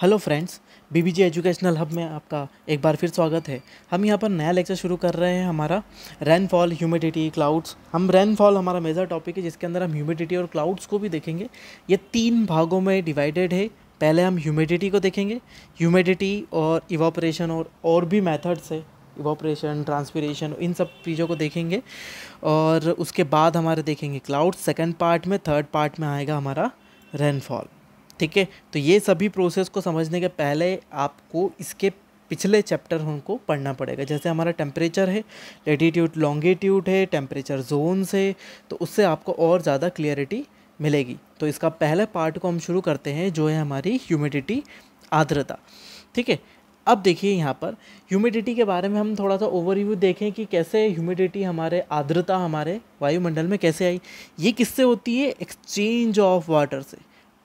hello friends BBG educational hub में आपका एक बार फिर स्वागत है हम यहाँ पर नया लेक्चर शुरू कर रहे हैं हमारा रेनफॉल ह्यूमिडिटी क्लाउड्स हम रेनफॉल हमारा मेजर टॉपिक है जिसके अंदर हम ह्यूमिडिटी और क्लाउड्स को भी देखेंगे ये तीन भागों में डिवाइडेड है पहले हम ह्यूमिडिटी को देखेंगे ह्यूमिडिटी और इवापरेशन और और भी मेथड्स है इवापरेशन ट्रांसपीरेशन इन सब चीज़ों को देखेंगे और उसके बाद हमारे देखेंगे क्लाउड्स सेकेंड पार्ट में थर्ड पार्ट में आएगा हमारा रेनफॉल ठीक है तो ये सभी प्रोसेस को समझने के पहले आपको इसके पिछले चैप्टर हमको पढ़ना पड़ेगा जैसे हमारा टेम्परेचर है लेटीट्यूड लॉन्गिट्यूड है टेम्परेचर जोन्स है तो उससे आपको और ज़्यादा क्लियरिटी मिलेगी तो इसका पहला पार्ट को हम शुरू करते हैं जो है हमारी ह्यूमिडिटी आर्द्रता ठीक है अब देखिए यहाँ पर ह्यूमिडिटी के बारे में हम थोड़ा सा ओवरव्यू देखें कि कैसे ह्यूमिडिटी हमारे आर्द्रता हमारे वायुमंडल में कैसे आई ये किससे होती है एक्सचेंज ऑफ वाटर से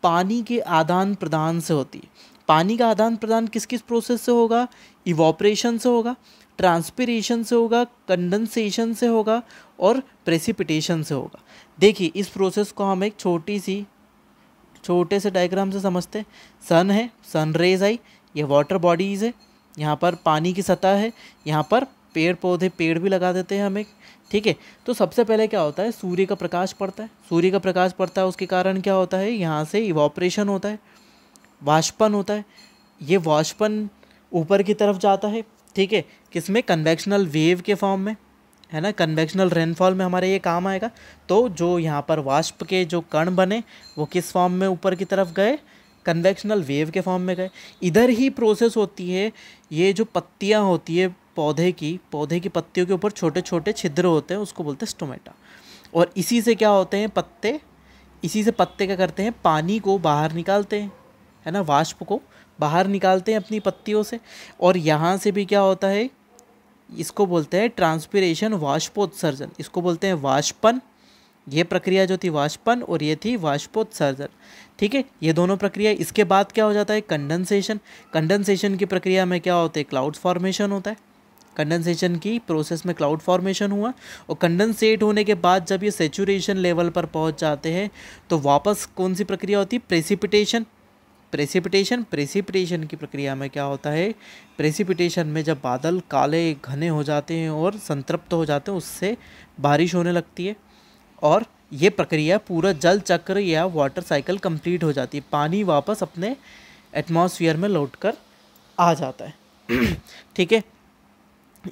पानी के आदान प्रदान से होती है पानी का आदान प्रदान किस किस प्रोसेस से होगा इवॉपरेशन से होगा ट्रांसपीरेशन से होगा कंडेंसेशन से होगा और प्रेसिपिटेशन से होगा देखिए इस प्रोसेस को हम एक छोटी सी छोटे से डायग्राम से समझते हैं सन है सन रेज आई ये वाटर बॉडीज़ है यहाँ पर पानी की सतह है यहाँ पर पेड़ पौधे पेड़ भी लगा देते हैं हम एक ठीक है तो सबसे पहले क्या होता है सूर्य का प्रकाश पड़ता है सूर्य का प्रकाश पड़ता है उसके कारण क्या होता है यहाँ से इवॉपरेशन होता है वाष्पन होता है ये वाष्पन ऊपर की तरफ जाता है ठीक है किसमें कन्वेक्शनल वेव के फॉर्म में है ना कन्वेक्शनल रेनफॉल में हमारे ये काम आएगा तो जो यहाँ पर वाष्प के जो कण बने वो किस फॉर्म में ऊपर की तरफ गए कन्वेक्शनल वेव के फॉर्म में गए इधर ही प्रोसेस होती है ये जो पत्तियाँ होती है पौधे की पौधे की पत्तियों के ऊपर छोटे छोटे छिद्र होते हैं उसको बोलते हैं स्टोमेटा और इसी से क्या होते हैं पत्ते इसी से पत्ते क्या करते हैं पानी को बाहर निकालते हैं है ना वाष्प को बाहर निकालते हैं अपनी पत्तियों से और यहाँ से भी क्या होता है इसको बोलते हैं ट्रांसपीरेशन वाष्पोत्सर्जन इसको बोलते हैं वाष्पन ये प्रक्रिया जो थी वाष्पन और ये थी वाष्पोत्सर्जन ठीक है ये दोनों प्रक्रिया इसके बाद क्या हो जाता है कंडेंसेशन कंडेंसेशन की प्रक्रिया में क्या होता है क्लाउड फॉर्मेशन होता है कंडेंसेशन की प्रोसेस में क्लाउड फॉर्मेशन हुआ और कंडेंसेट होने के बाद जब ये सेचुरेशन लेवल पर पहुंच जाते हैं तो वापस कौन सी प्रक्रिया होती है प्रेसिपिटेशन प्रेसिपिटेशन प्रेसिपिटेशन की प्रक्रिया में क्या होता है प्रेसिपिटेशन में जब बादल काले घने हो जाते हैं और संतृप्त हो जाते हैं उससे बारिश होने लगती है और ये प्रक्रिया पूरा जल चक्र या वाटर साइकिल कंप्लीट हो जाती है पानी वापस अपने एटमॉस्फेयर में लौट कर आ जाता है ठीक है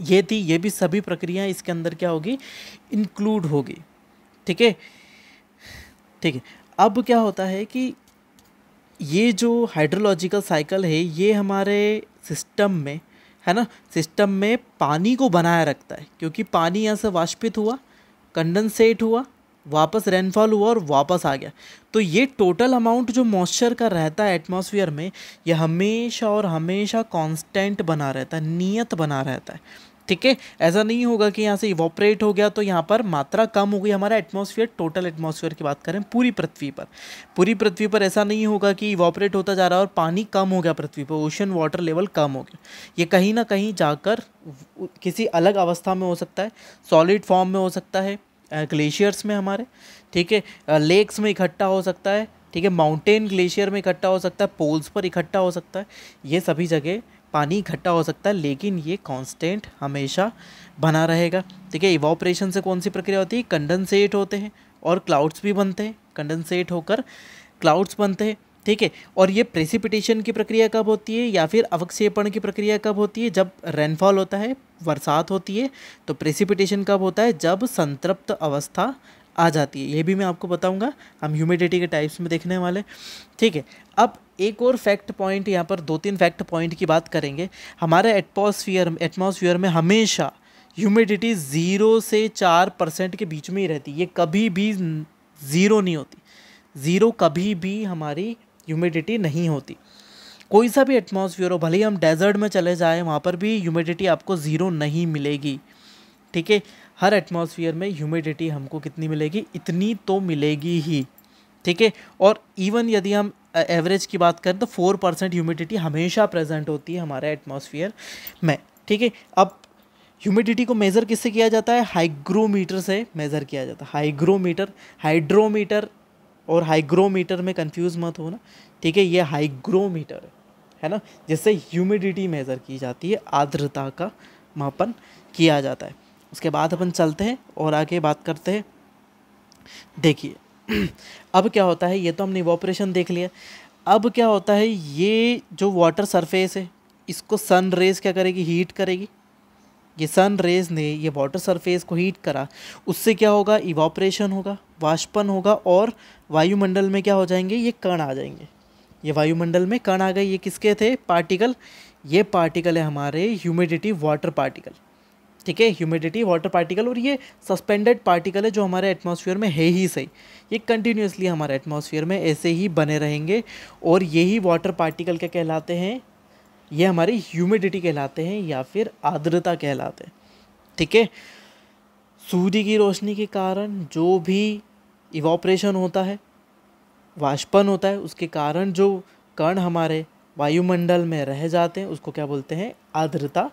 ये थी ये भी सभी प्रक्रियाएं इसके अंदर क्या होगी इंक्लूड होगी ठीक है ठीक है अब क्या होता है कि ये जो हाइड्रोलॉजिकल साइकिल है ये हमारे सिस्टम में है ना सिस्टम में पानी को बनाए रखता है क्योंकि पानी यहाँ से वाष्पित हुआ कंडेंसेट हुआ वापस रेनफॉल हुआ और वापस आ गया तो ये टोटल अमाउंट जो मॉइस्चर का रहता है एटमॉस्फेयर में ये हमेशा और हमेशा कांस्टेंट बना रहता है नियत बना रहता है ठीक है ऐसा नहीं होगा कि यहाँ से इवोपरेट हो गया तो यहाँ पर मात्रा कम हो गई हमारा एटमॉस्फेयर टोटल एटमॉस्फेयर की बात करें पूरी पृथ्वी पर पूरी पृथ्वी पर ऐसा नहीं होगा कि इवोपरेट होता जा रहा है और पानी कम हो गया पृथ्वी पर ओशन वाटर लेवल कम हो गया ये कहीं ना कहीं जाकर किसी अलग अवस्था में हो सकता है सॉलिड फॉर्म में हो सकता है ग्लेशियर्स में हमारे ठीक है लेक्स में इकट्ठा हो सकता है ठीक है माउंटेन ग्लेशियर में इकट्ठा हो सकता है पोल्स पर इकट्ठा हो सकता है ये सभी जगह पानी इकट्ठा हो सकता है लेकिन ये कांस्टेंट हमेशा बना रहेगा ठीक है इवापरेशन से कौन सी प्रक्रिया होती है कंडेंसेट होते हैं और क्लाउड्स भी बनते हैं कंडेंसेट होकर क्लाउड्स बनते हैं ठीक है और ये प्रेसिपिटेशन की प्रक्रिया कब होती है या फिर अवक्षेपण की प्रक्रिया कब होती है जब रेनफॉल होता है बरसात होती है तो प्रेसिपिटेशन कब होता है जब संतृप्त अवस्था आ जाती है ये भी मैं आपको बताऊंगा हम ह्यूमिडिटी के टाइप्स में देखने वाले ठीक है अब एक और फैक्ट पॉइंट यहाँ पर दो तीन फैक्ट पॉइंट की बात करेंगे हमारे एटमोसफियर एटमोसफियर में हमेशा ह्यूमिडिटी ज़ीरो से चार परसेंट के बीच में ही रहती है ये कभी भी ज़ीरो नहीं होती ज़ीरो कभी भी हमारी ह्यूमिडिटी नहीं होती कोई सा भी एटमॉस्फेयर हो भले ही हम डेजर्ट में चले जाएँ वहाँ पर भी ह्यूमिडिटी आपको ज़ीरो नहीं मिलेगी ठीक है हर एटमॉस्फेयर में ह्यूमिडिटी हमको कितनी मिलेगी इतनी तो मिलेगी ही ठीक है और इवन यदि हम एवरेज की बात करें तो फोर परसेंट ह्यूमिडिटी हमेशा प्रेजेंट होती है हमारे एटमॉस्फेयर में ठीक है अब ह्यूमिडिटी को मेज़र किससे किया जाता है हाइग्रोमीटर से मेज़र किया जाता है हाइग्रोमीटर हाइड्रोमीटर और हाइग्रोमीटर में कंफ्यूज मत हो ना ठीक है ये हाइग्रोमीटर है है ना जिससे ह्यूमिडिटी मेज़र की जाती है आर्द्रता का मापन किया जाता है उसके बाद अपन चलते हैं और आगे बात करते हैं देखिए अब क्या होता है ये तो हमने इवोपरेशन देख लिया अब क्या होता है ये जो वाटर सरफेस है इसको सन रेज क्या करेगी हीट करेगी ये सन रेज ने ये वाटर सरफेस को हीट करा उससे क्या होगा इवापरेशन होगा वाष्पन होगा और वायुमंडल में क्या हो जाएंगे ये कण आ जाएंगे ये वायुमंडल में कण आ गए ये किसके थे पार्टिकल ये पार्टिकल है हमारे ह्यूमिडिटी वाटर पार्टिकल ठीक है ह्यूमिडिटी वाटर पार्टिकल और ये सस्पेंडेड पार्टिकल है जो हमारे एटमॉस्फेयर में है ही सही ये कंटिन्यूसली हमारे एटमॉस्फेयर में ऐसे ही बने रहेंगे और यही वाटर पार्टिकल क्या कहलाते हैं ये हमारी ह्यूमिडिटी कहलाते हैं या फिर आर्द्रता कहलाते हैं ठीक है सूर्य की रोशनी के कारण जो भी इवाप्रेशन होता है वाष्पन होता है उसके कारण जो कण हमारे वायुमंडल में रह जाते हैं उसको क्या बोलते हैं आर्द्रता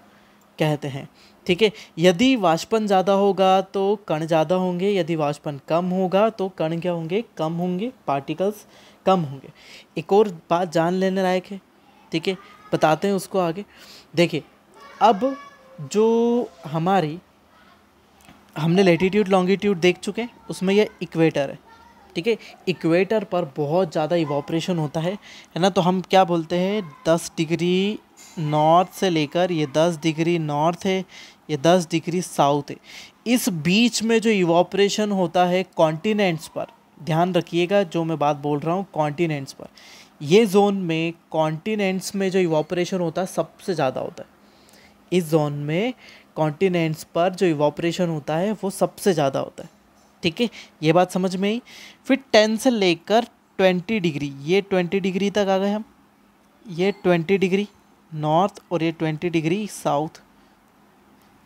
कहते हैं ठीक है यदि वाष्पन ज़्यादा होगा तो कण ज़्यादा होंगे यदि वाष्पन कम होगा तो कण क्या होंगे कम होंगे पार्टिकल्स कम होंगे एक और बात जान लेने लायक है ठीक है बताते हैं उसको आगे देखिए अब जो हमारी हमने लेटीट्यूड लॉन्गिट्यूड देख चुके हैं उसमें यह इक्वेटर है ठीक है इक्वेटर पर बहुत ज़्यादा इवाप्रेशन होता है है ना तो हम क्या बोलते हैं दस डिग्री नॉर्थ से लेकर ये दस डिग्री नॉर्थ है ये दस डिग्री साउथ है इस बीच में जो इवाप्रेशन होता है कॉन्टिनेंट्स पर ध्यान रखिएगा जो मैं बात बोल रहा हूँ कॉन्टिनेंट्स पर ये जोन में कॉन्टिनेंट्स में जो इवापोरेशन होता है सबसे ज़्यादा होता है इस जोन में कॉन्टिनेंट्स पर जो इवापोरेशन होता है वो सबसे ज़्यादा होता है ठीक है ये बात समझ में आई फिर टेन से लेकर ट्वेंटी डिग्री ये ट्वेंटी डिग्री तक आ गए हम ये ट्वेंटी डिग्री नॉर्थ और ये ट्वेंटी डिग्री साउथ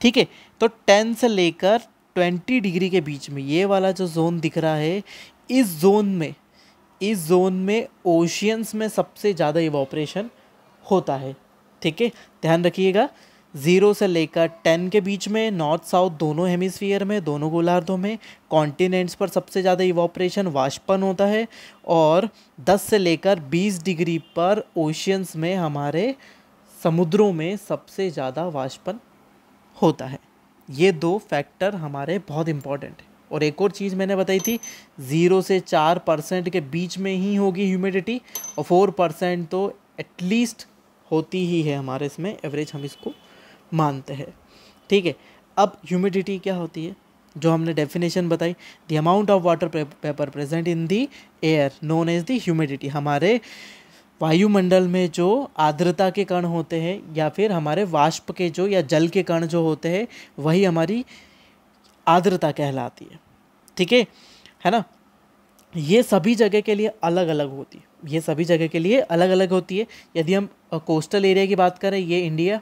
ठीक है तो टेन से लेकर ट्वेंटी डिग्री के बीच में ये वाला जो जोन दिख रहा है इस जोन में इस जोन में ओशियंस में सबसे ज़्यादा इवाप्रेशन होता है ठीक है ध्यान रखिएगा ज़ीरो से लेकर टेन के बीच में नॉर्थ साउथ दोनों हेमिसफियर में दोनों गोलार्धों में कॉन्टिनेंट्स पर सबसे ज़्यादा इवाप्रेशन वाष्पन होता है और दस से लेकर बीस डिग्री पर ओशियंस में हमारे समुद्रों में सबसे ज़्यादा वाष्पन होता है ये दो फैक्टर हमारे बहुत इम्पॉर्टेंट हैं और एक और चीज़ मैंने बताई थी ज़ीरो से चार परसेंट के बीच में ही होगी ह्यूमिडिटी और फोर परसेंट तो एटलीस्ट होती ही है हमारे इसमें एवरेज हम इसको मानते हैं ठीक है अब ह्यूमिडिटी क्या होती है जो हमने डेफिनेशन बताई the amount of water vapour present in the air known as the humidity हमारे वायुमंडल में जो आर्द्रता के कण होते हैं या फिर हमारे वाष्प के जो या जल के कण जो होते हैं वही हमारी आर्द्रता कहलाती है ठीक है है ना ये सभी जगह के लिए अलग अलग होती है ये सभी जगह के लिए अलग अलग होती है यदि हम कोस्टल एरिया की बात करें ये इंडिया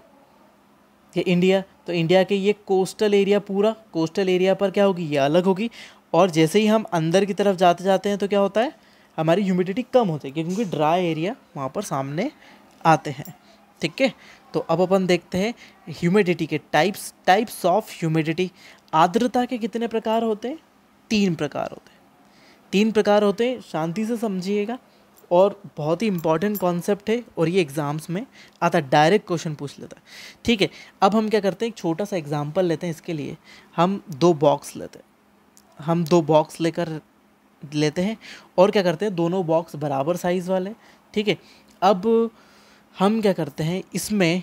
ये इंडिया तो इंडिया के ये कोस्टल एरिया पूरा कोस्टल एरिया पर क्या होगी ये अलग होगी और जैसे ही हम अंदर की तरफ जाते जाते हैं तो क्या होता है हमारी ह्यूमिडिटी कम होती है क्योंकि ड्राई एरिया वहाँ पर सामने आते हैं ठीक है तो अब अपन देखते हैं ह्यूमिडिटी के टाइप्स टाइप्स ऑफ ह्यूमिडिटी आर्द्रता के कितने प्रकार होते हैं तीन प्रकार होते हैं तीन प्रकार होते हैं शांति से समझिएगा और बहुत ही इंपॉर्टेंट कॉन्सेप्ट है और ये एग्ज़ाम्स में आता डायरेक्ट क्वेश्चन पूछ लेता है ठीक है अब हम क्या करते हैं एक छोटा सा एग्ज़ाम्पल लेते हैं इसके लिए हम दो बॉक्स लेते हैं हम दो बॉक्स लेकर लेते हैं और क्या करते हैं दोनों बॉक्स बराबर साइज़ वाले ठीक है अब हम क्या करते हैं इसमें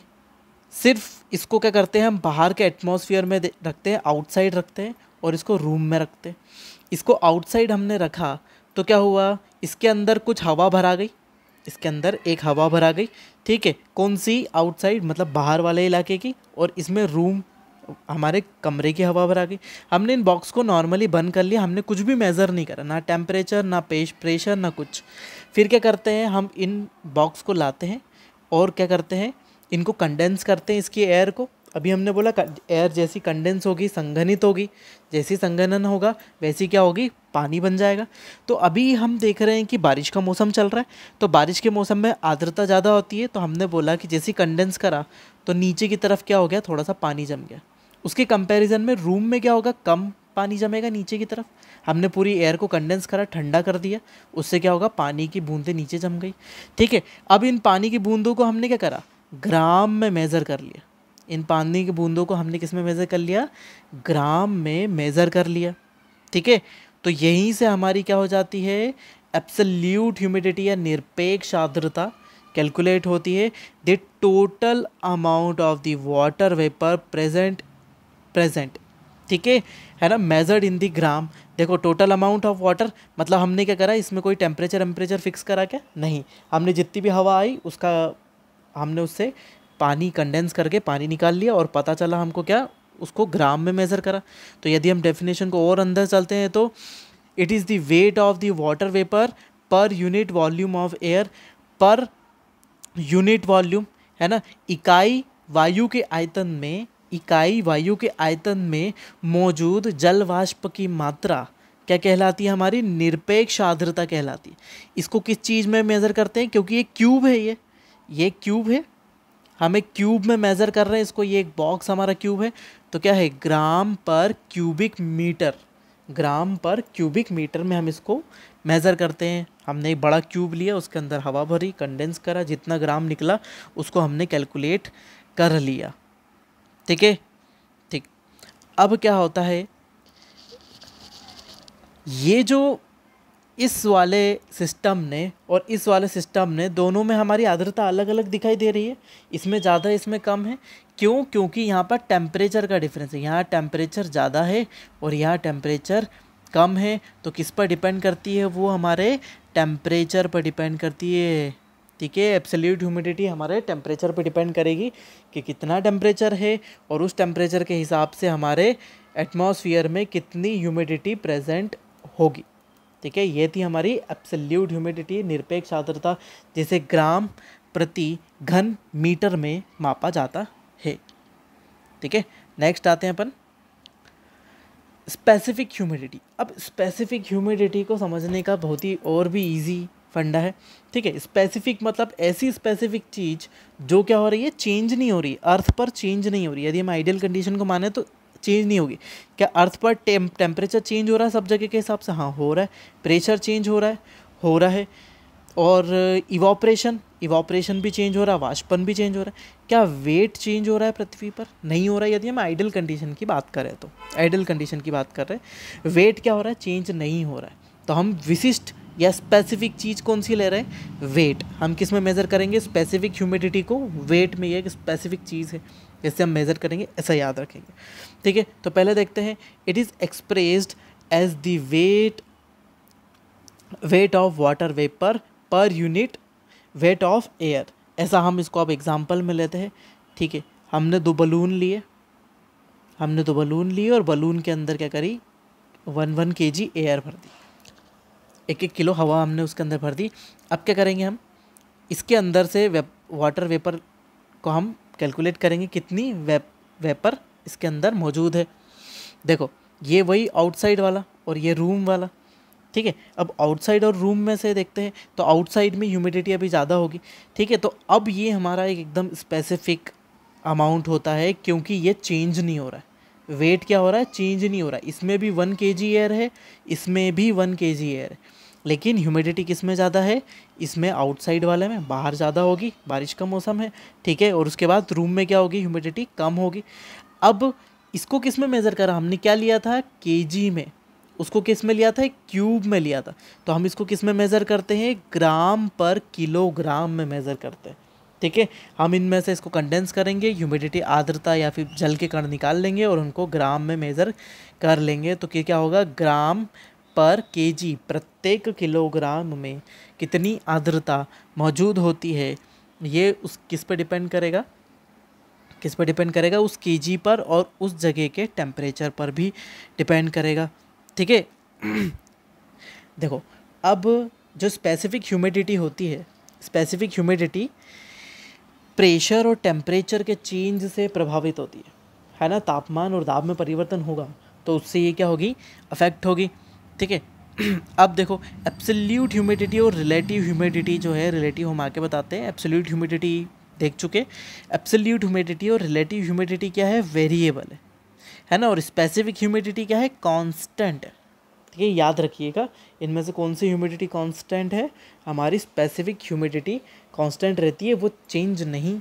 सिर्फ इसको क्या करते हैं हम बाहर के एटमोसफियर में रखते हैं आउटसाइड रखते हैं और इसको रूम में रखते हैं इसको आउटसाइड हमने रखा तो क्या हुआ इसके अंदर कुछ हवा भरा गई इसके अंदर एक हवा भरा गई ठीक है कौन सी आउटसाइड मतलब बाहर वाले इलाके की और इसमें रूम हमारे कमरे की हवा भरा गई हमने इन बॉक्स को नॉर्मली बंद कर लिया हमने कुछ भी मेज़र नहीं करा ना टेम्परेचर ना पेश प्रेशर ना कुछ फिर क्या करते हैं हम इन बॉक्स को लाते हैं और क्या करते हैं इनको कंडेंस करते हैं इसकी एयर को अभी हमने बोला एयर जैसी कंडेंस होगी संघनित होगी जैसी संघनन होगा वैसी क्या होगी पानी बन जाएगा तो अभी हम देख रहे हैं कि बारिश का मौसम चल रहा है तो बारिश के मौसम में आर्द्रता ज़्यादा होती है तो हमने बोला कि जैसी कंडेंस करा तो नीचे की तरफ क्या हो गया थोड़ा सा पानी जम गया उसके कंपेरिज़न में रूम में क्या होगा कम पानी जमेगा नीचे की तरफ हमने पूरी एयर को कंडेंस करा ठंडा कर दिया उससे क्या होगा पानी की बूंदें नीचे जम गई ठीक है अब इन पानी की बूंदों को हमने क्या करा ग्राम में मेज़र कर लिया इन पानी की बूंदों को हमने किस में मेज़र कर लिया ग्राम में मेज़र कर लिया ठीक है तो यहीं से हमारी क्या हो जाती है एब्सल्यूट ह्यूमिडिटी या निरपेक्ष आर्द्रता कैलकुलेट होती है the total amount of the water vapour present present ठीक है है ना मेजर्ड इन दी ग्राम देखो टोटल अमाउंट ऑफ वाटर मतलब हमने क्या करा इसमें कोई टेम्परेचर वेम्परेचर फिक्स करा क्या नहीं हमने जितनी भी हवा आई उसका हमने उससे पानी कंडेंस करके पानी निकाल लिया और पता चला हमको क्या उसको ग्राम में मेज़र करा तो यदि हम डेफिनेशन को और अंदर चलते हैं तो it is the weight of the water vapour per unit volume of air per unit volume है ना इकाई वायु के आयतन में इकाई वायु के आयतन में मौजूद जल वाष्प की मात्रा क्या कहलाती है हमारी निरपेक्ष आर्द्रता कहलाती है इसको किस चीज़ में मेज़र करते हैं क्योंकि ये क्यूब है ये ये क्यूब है हम एक क्यूब में मेज़र कर रहे हैं इसको ये एक बॉक्स हमारा क्यूब है तो क्या है ग्राम पर क्यूबिक मीटर ग्राम पर क्यूबिक मीटर में हम इसको मेज़र करते हैं हमने एक बड़ा क्यूब लिया उसके अंदर हवा भरी कंडेंस करा जितना ग्राम निकला उसको हमने कैलकुलेट कर लिया ठीक है ठीक अब क्या होता है ये जो इस वाले सिस्टम ने और इस वाले सिस्टम ने दोनों में हमारी आर्द्रता अलग अलग दिखाई दे रही है इसमें ज़्यादा इसमें कम है क्यों क्योंकि यहाँ पर टेम्परेचर का डिफरेंस है यहाँ टेम्परेचर ज़्यादा है और यहाँ टेम्परेचर कम है तो किस पर डिपेंड करती है वो हमारे टेम्परेचर पर डिपेंड करती है ठीक है एब्सोल्यूट ह्यूमिडिटी हमारे टेम्परेचर पर डिपेंड करेगी कि कितना टेम्परेचर है और उस टेम्परेचर के हिसाब से हमारे एटमॉस्फेयर में कितनी ह्यूमिडिटी प्रेजेंट होगी ठीक है ये थी हमारी एप्सल्यूट ह्यूमिडिटी निरपेक्ष आर्द्रता जिसे ग्राम प्रति घन मीटर में मापा जाता है ठीक है नेक्स्ट आते हैं अपन स्पेसिफिक ह्यूमिडिटी अब स्पेसिफिक ह्यूमिडिटी को समझने का बहुत ही और भी इजी फंडा है ठीक है स्पेसिफिक मतलब ऐसी स्पेसिफिक चीज़ जो क्या हो रही है चेंज नहीं हो रही अर्थ पर चेंज नहीं हो रही यदि हम आइडियल कंडीशन को माने तो चेंज नहीं होगी क्या अर्थ पर टेम्परेचर चेंज हो रहा है सब जगह के हिसाब से हाँ हो रहा है प्रेशर चेंज हो रहा है हो रहा है और इवाप्रेशन इवापरेशन भी चेंज हो रहा है वाष्पन भी चेंज हो रहा है क्या वेट चेंज हो रहा है पृथ्वी पर नहीं हो रहा है यदि हम आइडल कंडीशन की बात करें तो आइडल कंडीशन की बात कर रहे हैं वेट तो, क्या हो रहा है चेंज नहीं हो रहा है तो हम विशिष्ट या स्पेसिफिक चीज़ कौन सी ले रहे हैं वेट हम किस में मेज़र करेंगे स्पेसिफिक ह्यूमिडिटी को वेट में ये एक स्पेसिफिक चीज़ है इससे हम मेज़र करेंगे ऐसा याद रखेंगे ठीक है तो पहले देखते हैं it is expressed as the weight weight of water vapour per unit weight of air ऐसा हम इसको अब एग्ज़ाम्पल में लेते हैं ठीक है हमने दो बलून लिए हमने दो बलून लिए और बलून के अंदर क्या करी वन वन के जी एयर भर दी एक एक किलो हवा हमने उसके अंदर भर दी अब क्या करेंगे हम इसके अंदर से वाटर वेपर को हम कैलकुलेट करेंगे कितनी वेप वेपर इसके अंदर मौजूद है देखो ये वही आउटसाइड वाला और ये रूम वाला ठीक है अब आउटसाइड और रूम में से देखते हैं तो आउटसाइड में ह्यूमिडिटी अभी ज़्यादा होगी ठीक है तो अब ये हमारा एक एकदम स्पेसिफिक अमाउंट होता है क्योंकि ये चेंज नहीं हो रहा है वेट क्या हो रहा है चेंज नहीं हो रहा है इसमें भी वन के जी एयर है इसमें भी वन के जी एयर है लेकिन ह्यूमिडिटी किस में ज़्यादा है इसमें आउटसाइड वाले में बाहर ज़्यादा होगी बारिश का मौसम है ठीक है और उसके बाद रूम में क्या होगी ह्यूमिडिटी कम होगी अब इसको किस में मेज़र करा हमने क्या लिया था के में उसको किस में लिया था क्यूब में लिया था तो हम इसको किस में मेज़र करते हैं ग्राम पर किलोग्राम में मेज़र करते हैं ठीक है हम इनमें से इसको कंडेंस करेंगे ह्यूमिडिटी आर्द्रता या फिर जल के कण निकाल लेंगे और उनको ग्राम में मेज़र कर लेंगे तो क्या होगा ग्राम पर केजी प्रत्येक किलोग्राम में कितनी आर्द्रता मौजूद होती है ये उस किस पर डिपेंड करेगा किस पर डिपेंड करेगा उस केजी पर और उस जगह के टेम्परेचर पर भी डिपेंड करेगा ठीक है देखो अब जो स्पेसिफिक ह्यूमिडिटी होती है स्पेसिफिक ह्यूमिडिटी प्रेशर और टेम्परेचर के चेंज से प्रभावित होती है है ना तापमान और दाब में परिवर्तन होगा तो उससे ये क्या होगी अफेक्ट होगी ठीक है अब देखो एब्सोल्यूट ह्यूमिडिटी और रिलेटिव ह्यूमिडिटी जो है रिलेटिव हम आके बताते हैं एब्सोल्यूट ह्यूमिडिटी देख चुके एब्सोल्यूट ह्यूमिडिटी और रिलेटिव ह्यूमिडिटी क्या है वेरिएबल है है ना और स्पेसिफिक ह्यूमिडिटी क्या है कांस्टेंट है ठीक है याद रखिएगा इनमें से कौन सी ह्यूमिडिटी कांस्टेंट है हमारी स्पेसिफिक ह्यूमिडिटी कांस्टेंट रहती है वो चेंज नहीं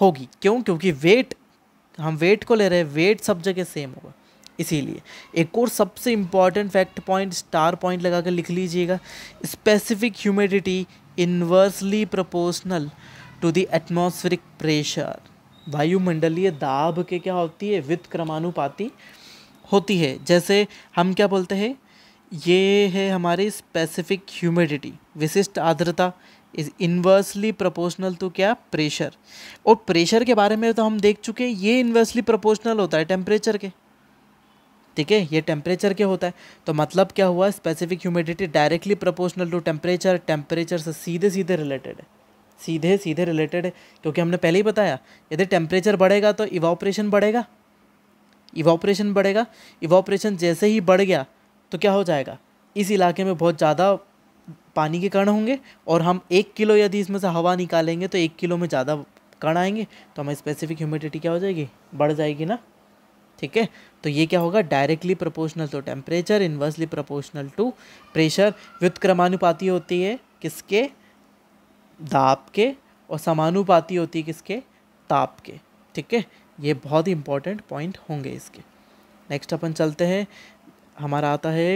होगी क्यों क्योंकि वेट हम वेट को ले रहे हैं वेट सब जगह सेम होगा इसीलिए एक और सबसे important fact point star point लगा कर लिख लीजिएगा specific humidity inversely proportional to the atmospheric pressure वायुमंडलीय दाब के क्या होती है वित्त क्रमानुपाती होती है जैसे हम क्या बोलते हैं ये है हमारी स्पेसिफिक ह्यूमिडिटी विशिष्ट आर्द्रता इज इन्वर्सली प्रोपोर्शनल टू क्या प्रेशर और प्रेशर के बारे में तो हम देख चुके हैं ये इन्वर्सली प्रोपोर्शनल होता है टेम्परेचर के ठीक है ये टेम्परेचर क्या होता है तो मतलब क्या हुआ specific humidity directly proportional to temperature temperature से सीधे सीधे रिलेटेड है सीधे सीधे रिलेटेड है क्योंकि हमने पहले ही बताया यदि टेम्परेचर बढ़ेगा तो इवापरेशन बढ़ेगा इवापरेशन बढ़ेगा इवापरेशन जैसे ही बढ़ गया तो क्या हो जाएगा इस इलाके में बहुत ज़्यादा पानी के कण होंगे और हम एक किलो यदि इसमें से हवा निकालेंगे तो एक किलो में ज़्यादा कण आएंगे तो हमें स्पेसिफिक ह्यूमिडिटी क्या हो जाएगी बढ़ जाएगी ना ठीक है तो ये क्या होगा directly proportional to temperature inversely proportional to pressure व्युत्क्रमानुपाती होती है किसके दाब के और समानुपाती होती है किसके ताप के ठीक है ये बहुत ही इंपॉर्टेंट पॉइंट होंगे इसके नेक्स्ट अपन चलते हैं हमारा आता है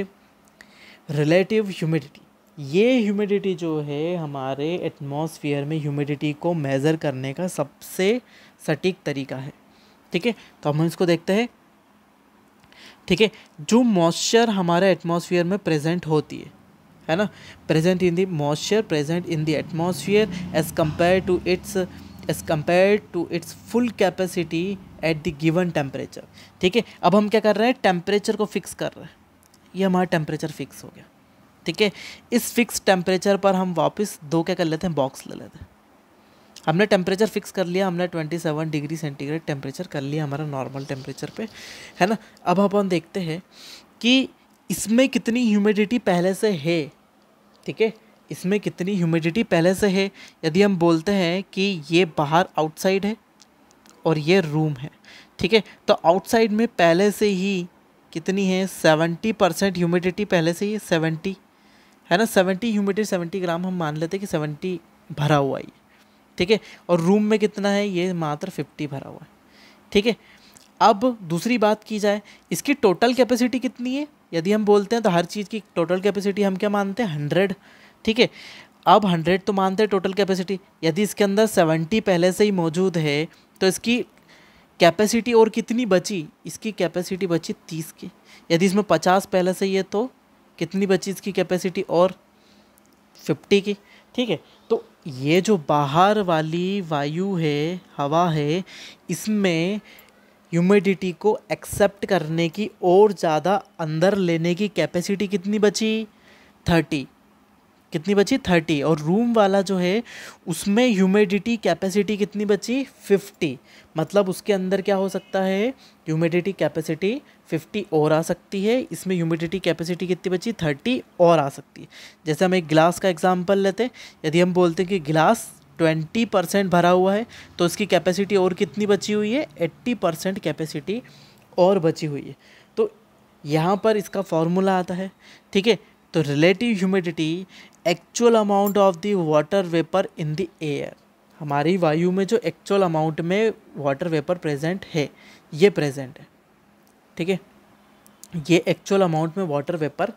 रिलेटिव ह्यूमिडिटी ये ह्यूमिडिटी जो है हमारे एटमॉस्फेयर में ह्यूमिडिटी को मेज़र करने का सबसे सटीक तरीका है ठीक है तो हम इसको देखते हैं ठीक है जो मॉइस्चर हमारे एटमॉस्फेयर में प्रेजेंट होती है है ना present in the moisture present in the atmosphere as compare to its as compare to its full capacity at the given temperature ठीक है अब हम क्या कर रहे हैं टेम्परेचर को फिक्स कर रहे हैं ये हमारा टेम्परेचर फिक्स हो गया ठीक है इस फिक्स टेम्परेचर पर हम वापस दो क्या कर लेते हैं बॉक्स ले लेते हैं हमने टेम्परेचर फिक्स कर लिया हमने 27 डिग्री सेंटीग्रेड टेम्परेचर कर लिया हमारा नॉर्मल टेम्परेचर पे है ना अब अपन देखते हैं कि इसमें कितनी ह्यूमिडिटी पहले से है ठीक है इसमें कितनी ह्यूमिडिटी पहले से है यदि हम बोलते हैं कि ये बाहर आउटसाइड है और ये रूम है ठीक है तो आउटसाइड में पहले से ही कितनी है सेवेंटी परसेंट ह्यूमिडिटी पहले से ही सेवेंटी है ना सेवेंटी ह्यूमिडिटी सेवेंटी ग्राम हम मान लेते हैं कि सेवेंटी भरा हुआ ये ठीक है और रूम में कितना है ये मात्र फिफ्टी भरा हुआ है ठीक है अब दूसरी बात की जाए इसकी टोटल कैपेसिटी कितनी है यदि हम बोलते हैं तो हर चीज़ की टोटल कैपेसिटी हम क्या मानते हैं हंड्रेड ठीक है अब हंड्रेड तो मानते हैं टोटल कैपेसिटी यदि इसके अंदर सेवेंटी पहले से ही मौजूद है तो इसकी कैपेसिटी और कितनी बची इसकी कैपेसिटी बची तीस की यदि इसमें पचास पहले से ही है तो कितनी बची इसकी कैपेसिटी और फिफ्टी की ठीक है ये जो बाहर वाली वायु है हवा है इसमें ह्यूमिडिटी को एक्सेप्ट करने की और ज़्यादा अंदर लेने की कैपेसिटी कितनी बची थर्टी कितनी बची थर्टी और रूम वाला जो है उसमें ह्यूमिडिटी कैपेसिटी कितनी बची फिफ्टी मतलब उसके अंदर क्या हो सकता है ह्यूमिडिटी कैपेसिटी फिफ्टी और आ सकती है इसमें ह्यूमिडिटी कैपेसिटी कितनी बची थर्टी और आ सकती है जैसे हम एक गिलास का एग्जाम्पल लेते हैं यदि हम बोलते हैं कि गिलास ट्वेंटी परसेंट भरा हुआ है तो उसकी कैपेसिटी और कितनी बची हुई है एट्टी परसेंट कैपेसिटी और बची हुई है तो यहाँ पर इसका फॉर्मूला आता है ठीक है तो relative humidity actual amount of the water vapour in the air हमारी वायु में जो एक्चुअल अमाउंट में वाटर वेपर प्रेजेंट है ये प्रेजेंट है ठीक है ये एक्चुअल अमाउंट में वाटर वेपर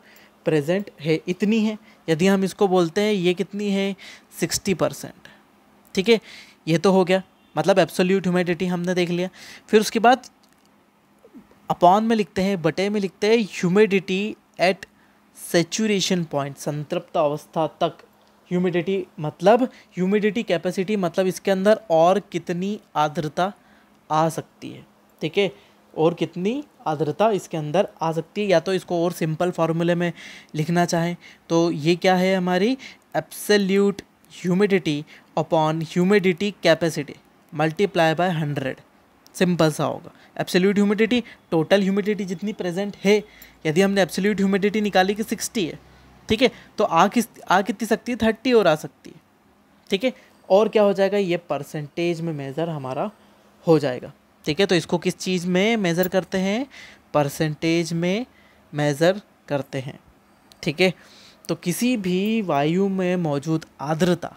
प्रेजेंट है इतनी है यदि हम इसको बोलते हैं ये कितनी है सिक्सटी परसेंट ठीक है ये तो हो गया मतलब एब्सोल्यूट ह्यूमिडिटी हमने देख लिया फिर उसके बाद अपॉन में लिखते हैं बटे में लिखते हैं ह्यूमिडिटी एट सेचुरेशन पॉइंट संतृप्त अवस्था तक ह्यूमिडिटी मतलब ह्यूमिडिटी कैपेसिटी मतलब इसके अंदर और कितनी आर्द्रता आ सकती है ठीक है और कितनी आर्द्रता इसके अंदर आ सकती है या तो इसको और सिंपल फार्मूले में लिखना चाहें तो ये क्या है हमारी absolute humidity upon humidity capacity multiply by hundred simple सा होगा एब्सोल्यूट ह्यूमिडिटी टोटल ह्यूमिडिटी जितनी प्रेजेंट है यदि हमने एब्सोल्यूट ह्यूमिडिटी निकाली कि सिक्सटी है ठीक है तो आ किस आ कितनी सकती है थर्टी और आ सकती है ठीक है और क्या हो जाएगा ये परसेंटेज में मेज़र हमारा हो जाएगा ठीक है तो इसको किस चीज़ में मेज़र करते हैं परसेंटेज में मेज़र करते हैं ठीक है तो किसी भी वायु में मौजूद आर्द्रता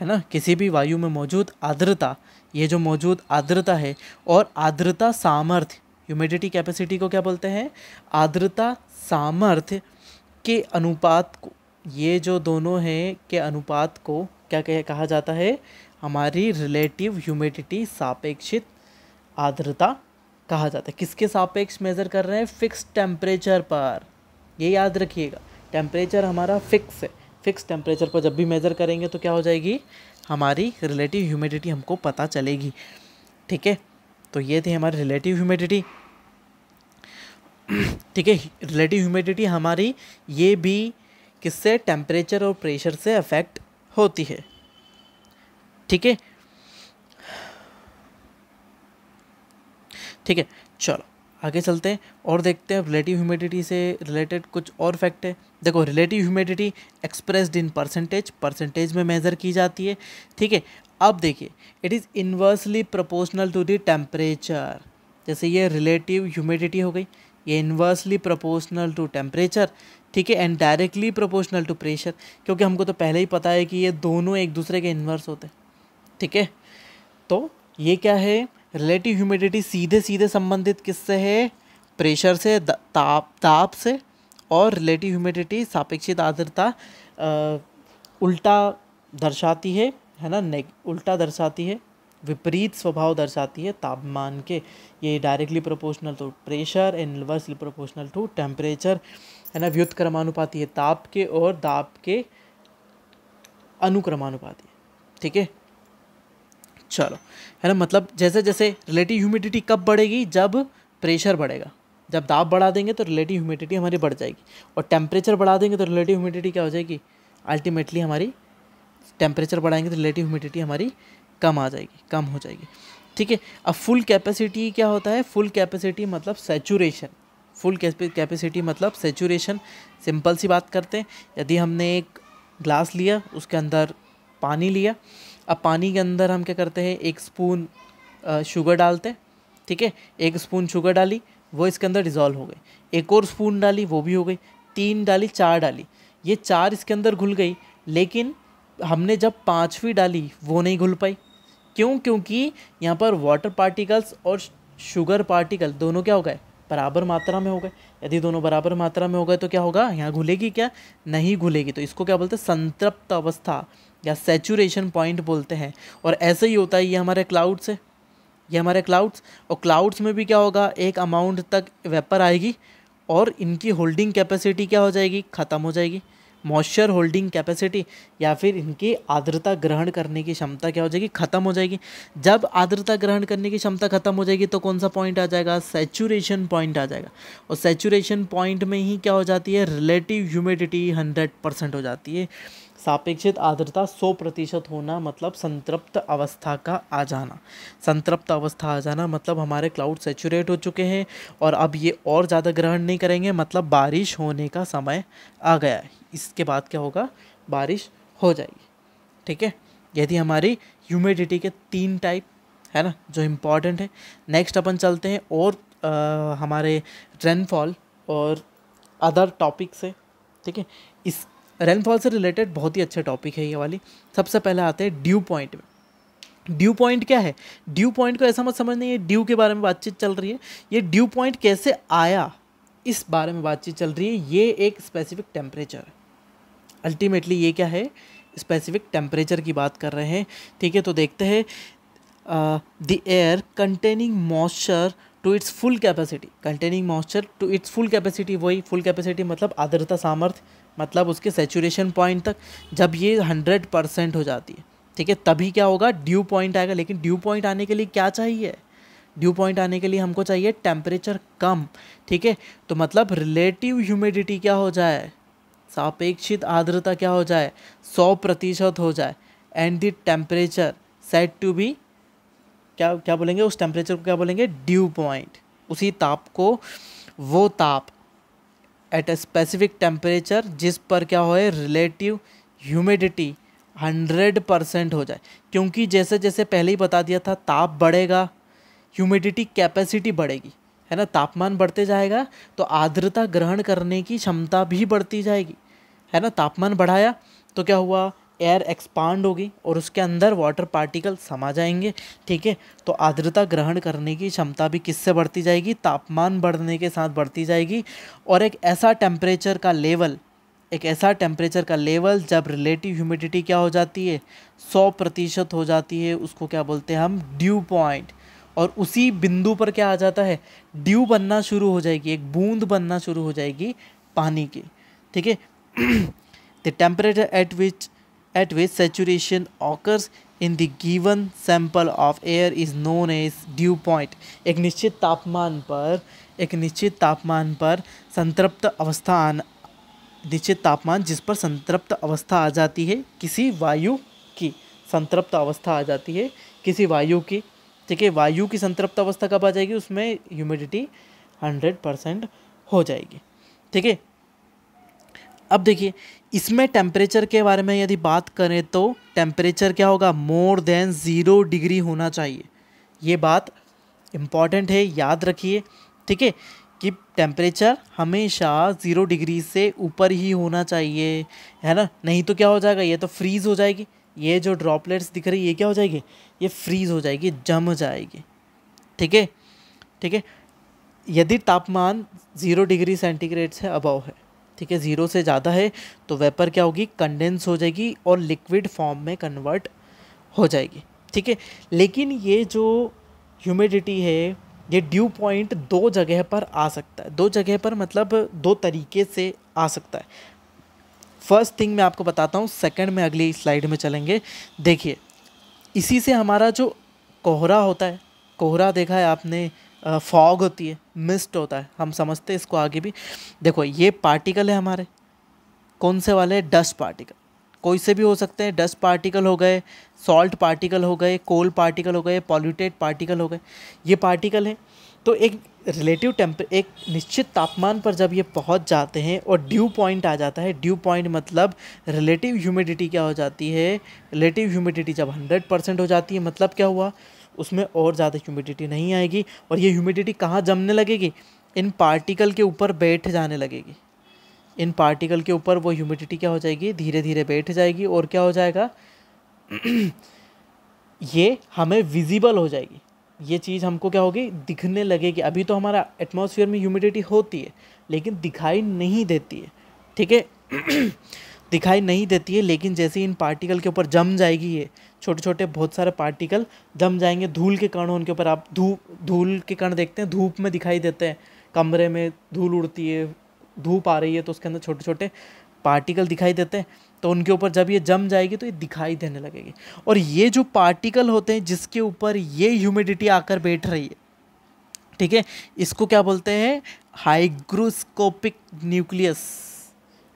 है ना किसी भी वायु में मौजूद आर्द्रता ये जो मौजूद आर्द्रता है और आर्द्रता सामर्थ्य ह्यूमिडिटी कैपेसिटी को क्या बोलते हैं आर्द्रता सामर्थ्य के अनुपात को ये जो दोनों हैं के अनुपात को क्या कह कहा जाता है हमारी रिलेटिव ह्यूमिडिटी सापेक्षित आर्द्रता कहा जाता है किसके सापेक्ष मेज़र कर रहे हैं फिक्स टेम्परेचर पर ये याद रखिएगा टेम्परेचर हमारा फिक्स है फिक्स टेम्परेचर पर जब भी मेज़र करेंगे तो क्या हो जाएगी हमारी रिलेटिव ह्यूमिडिटी हमको पता चलेगी ठीक है तो ये थी हमारी रिलेटिव ह्यूमिडिटी ठीक है रिलेटिव ह्यूमिडिटी हमारी ये भी किससे टेम्परेचर और प्रेशर से अफेक्ट होती है ठीक है ठीक है चलो आगे चलते हैं और देखते हैं रिलेटिव ह्यूमिडिटी से रिलेटेड कुछ और फैक्ट है देखो relative humidity expressed in percentage percentage में मेज़र की जाती है ठीक है अब देखिए it is inversely proportional to the temperature जैसे ये रिलेटिव ह्यूमिडिटी हो गई ये इन्वर्सली प्रोपोर्शनल टू टेम्परेचर ठीक है and directly proportional to pressure क्योंकि हमको तो पहले ही पता है कि ये दोनों एक दूसरे के इन्वर्स होते हैं ठीक है तो ये क्या है रिलेटिव ह्यूमिडिटी सीधे सीधे संबंधित किससे है प्रेशर से ताप ताप से और रिलेटिव ह्यूमिडिटी सापेक्षित आर्द्रता उल्टा दर्शाती है है ना नेग उल्टा दर्शाती है विपरीत स्वभाव दर्शाती है तापमान के ये directly proportional to pressure and reversely proportional to temperature है ना क्रमानुपाती है ताप के और दाप के अनुक्रमानुपाती ठीक है चलो है ना मतलब जैसे जैसे रिलेटिव ह्यूमिडिटी कब बढ़ेगी जब प्रेशर बढ़ेगा जब दाब बढ़ा देंगे तो रिलेटिव ह्यूमिडिटी हमारी बढ़ जाएगी और टेम्परेचर बढ़ा देंगे तो रिलेटिव ह्यूमिडिटी क्या हो जाएगी अल्टीमेटली हमारी टेम्परेचर बढ़ाएंगे तो रिलेटिव ह्यूमिडिटी हमारी कम आ जाएगी कम हो जाएगी ठीक है अब फुल कैपेसिटी क्या होता है फुल कैपेसिटी मतलब सेचूरेशन फुल कैपेसिटी मतलब सेचूरेशन सिंपल सी बात करते हैं यदि हमने एक ग्लास लिया उसके अंदर पानी लिया अब पानी के अंदर हम क्या करते हैं एक स्पून शुगर डालते हैं ठीक है एक स्पून शुगर डाली वो इसके अंदर डिज़ोल्व हो गई एक और स्पून डाली वो भी हो गई तीन डाली चार डाली ये चार इसके अंदर घुल गई लेकिन हमने जब पाँचवीं डाली वो नहीं घुल पाई क्यों क्योंकि यहाँ पर वाटर पार्टिकल्स और शुगर पार्टिकल दोनों क्या हो गए बराबर मात्रा में हो गए यदि दोनों बराबर मात्रा में हो गए तो क्या होगा यहाँ घुलेगी क्या नहीं घुलेगी तो इसको क्या बोलते हैं संतृप्त अवस्था या सेचुरेशन पॉइंट बोलते हैं और ऐसे ही होता है ये हमारे क्लाउड्स है ये हमारे क्लाउड्स और क्लाउड्स में भी क्या होगा एक अमाउंट तक वेपर आएगी और इनकी होल्डिंग कैपेसिटी क्या हो जाएगी ख़त्म हो जाएगी मॉइस्चर होल्डिंग कैपेसिटी या फिर इनकी आर्द्रता ग्रहण करने की क्षमता क्या हो जाएगी ख़त्म हो जाएगी जब आर्द्रता ग्रहण करने की क्षमता ख़त्म हो जाएगी तो कौन सा पॉइंट आ जाएगा सेचुरेशन पॉइंट आ जाएगा और सेचुरेशन पॉइंट में ही क्या हो जाती है रिलेटिव ह्यूमिडिटी हंड्रेड परसेंट हो जाती है सापेक्षित आर्द्रता 100 प्रतिशत होना मतलब संतृप्त अवस्था का आ जाना संतृप्त अवस्था आ जाना मतलब हमारे क्लाउड सेचुरेट हो चुके हैं और अब ये और ज़्यादा ग्रहण नहीं करेंगे मतलब बारिश होने का समय आ गया है इसके बाद क्या होगा बारिश हो जाएगी ठीक है यदि हमारी ह्यूमिडिटी के तीन टाइप है ना जो इम्पॉर्टेंट है नेक्स्ट अपन चलते हैं और आ, हमारे रेनफॉल और अदर टॉपिक से ठीक है इस रेनफॉल से रिलेटेड बहुत ही अच्छा टॉपिक है ये वाली सबसे पहले आते हैं ड्यू पॉइंट में ड्यू पॉइंट क्या है ड्यू पॉइंट को ऐसा मत समझ नहीं है ड्यू के बारे में बातचीत चल रही है ये ड्यू पॉइंट कैसे आया इस बारे में बातचीत चल रही है ये एक स्पेसिफिक टेम्परेचर है अल्टीमेटली ये क्या है स्पेसिफिक टेम्परेचर की बात कर रहे हैं ठीक है तो देखते हैं the air containing moisture to its full capacity containing moisture to its full capacity वही फुल कैपेसिटी मतलब आर्द्रता सामर्थ्य मतलब उसके सेचुरेशन पॉइंट तक जब ये हंड्रेड परसेंट हो जाती है ठीक है तभी क्या होगा ड्यू पॉइंट आएगा लेकिन ड्यू पॉइंट आने के लिए क्या चाहिए ड्यू पॉइंट आने के लिए हमको चाहिए टेम्परेचर कम ठीक है तो मतलब रिलेटिव ह्यूमिडिटी क्या हो जाए सापेक्षित आर्द्रता क्या हो जाए सौ प्रतिशत हो जाए and the temperature set to be क्या क्या बोलेंगे उस टेम्परेचर को क्या बोलेंगे ड्यू पॉइंट उसी ताप को वो ताप एट अ स्पेसिफिक टेम्परेचर जिस पर क्या होए रिलेटिव ह्यूमिडिटी हंड्रेड परसेंट हो जाए क्योंकि जैसे जैसे पहले ही बता दिया था ताप बढ़ेगा ह्यूमिडिटी कैपेसिटी बढ़ेगी है ना तापमान बढ़ते जाएगा तो आर्द्रता ग्रहण करने की क्षमता भी बढ़ती जाएगी है ना तापमान बढ़ाया तो क्या हुआ एयर एक्सपांड होगी और उसके अंदर वाटर पार्टिकल समा जाएंगे ठीक है तो आर्द्रता ग्रहण करने की क्षमता भी किससे बढ़ती जाएगी तापमान बढ़ने के साथ बढ़ती जाएगी और एक ऐसा टेम्परेचर का लेवल एक ऐसा टेम्परेचर का लेवल जब रिलेटिव ह्यूमिडिटी क्या हो जाती है सौ प्रतिशत हो जाती है उसको क्या बोलते हैं हम ड्यू पॉइंट और उसी बिंदु पर क्या आ जाता है ड्यू बनना शुरू हो जाएगी एक बूंद बनना शुरू हो जाएगी पानी की ठीक है the temperature at which at which saturation occurs in the given sample of air is known as dew point एक निश्चित तापमान पर एक निश्चित तापमान पर संतृप्त अवस्था निश्चित तापमान जिस पर संतृप्त अवस्था आ जाती है किसी वायु की संतृप्त अवस्था आ जाती है किसी वायु की ठीक है वायु की संतृप्त अवस्था कब आ जाएगी उसमें ह्यूमिडिटी हंड्रेड परसेंट हो जाएगी ठीक है अब देखिए इसमें टेम्परेचर के बारे में यदि बात करें तो टेम्परेचर क्या होगा मोर देन ज़ीरो डिग्री होना चाहिए ये बात इम्पॉर्टेंट है याद रखिए ठीक है कि टेम्परेचर हमेशा ज़ीरो डिग्री से ऊपर ही होना चाहिए है ना नहीं तो क्या हो जाएगा ये तो फ्रीज़ हो जाएगी ये जो ड्रॉपलेट्स दिख रही है ये क्या हो जाएगी ये फ्रीज़ हो जाएगी जम जाएगी ठीक है ठीक है यदि तापमान ज़ीरो डिग्री सेंटीग्रेड से अबव है ठीक है ज़ीरो से ज़्यादा है तो वेपर क्या होगी कंडेंस हो जाएगी और लिक्विड फॉर्म में कन्वर्ट हो जाएगी ठीक है लेकिन ये जो ह्यूमिडिटी है ये ड्यू पॉइंट दो जगह पर आ सकता है दो जगह पर मतलब दो तरीके से आ सकता है फर्स्ट थिंग मैं आपको बताता हूँ सेकंड में अगली स्लाइड में चलेंगे देखिए इसी से हमारा जो कोहरा होता है कोहरा देखा है आपने फॉग होती है मिस्ड होता है हम समझते हैं इसको आगे भी देखो ये पार्टिकल है हमारे कौन से वाले डस्ट पार्टिकल कोई से भी हो सकते हैं डस्ट पार्टिकल हो गए सॉल्ट पार्टिकल हो गए कोल पार्टिकल हो गए पॉल्यूटेड पार्टिकल हो गए ये पार्टिकल है तो एक रिलेटिव टेम्प एक निश्चित तापमान पर जब ये पहुंच जाते हैं और ड्यू पॉइंट आ जाता है ड्यू पॉइंट मतलब रिलेटिव ह्यूमिडिटी क्या हो जाती है रिलेटिव ह्यूमिडिटी जब हंड्रेड परसेंट हो जाती है मतलब क्या हुआ उसमें और ज़्यादा ह्यूमिडिटी नहीं आएगी और ये ह्यूमिडिटी कहाँ जमने लगेगी इन पार्टिकल के ऊपर बैठ जाने लगेगी इन पार्टिकल के ऊपर वो ह्यूमिडिटी क्या हो जाएगी धीरे धीरे बैठ जाएगी और क्या हो जाएगा ये हमें विजिबल हो जाएगी ये चीज़ हमको क्या होगी दिखने लगेगी अभी तो हमारा एटमॉस्फेयर में ह्यूमिडिटी होती है लेकिन दिखाई नहीं देती है ठीक है दिखाई नहीं देती है लेकिन जैसे इन पार्टिकल के ऊपर जम जाएगी ये छोटे छोटे बहुत सारे पार्टिकल जम जाएंगे धूल के कण उनके ऊपर आप धूप धूल के कण देखते हैं धूप में दिखाई देते हैं कमरे में धूल उड़ती है धूप आ रही है तो उसके अंदर छोटे छोटे पार्टिकल दिखाई देते हैं तो उनके ऊपर जब ये जम जाएगी तो ये दिखाई देने लगेगी और ये जो पार्टिकल होते हैं जिसके ऊपर ये ह्यूमिडिटी आकर बैठ रही है ठीक है इसको क्या बोलते हैं हाइग्रोस्कोपिक न्यूक्लियस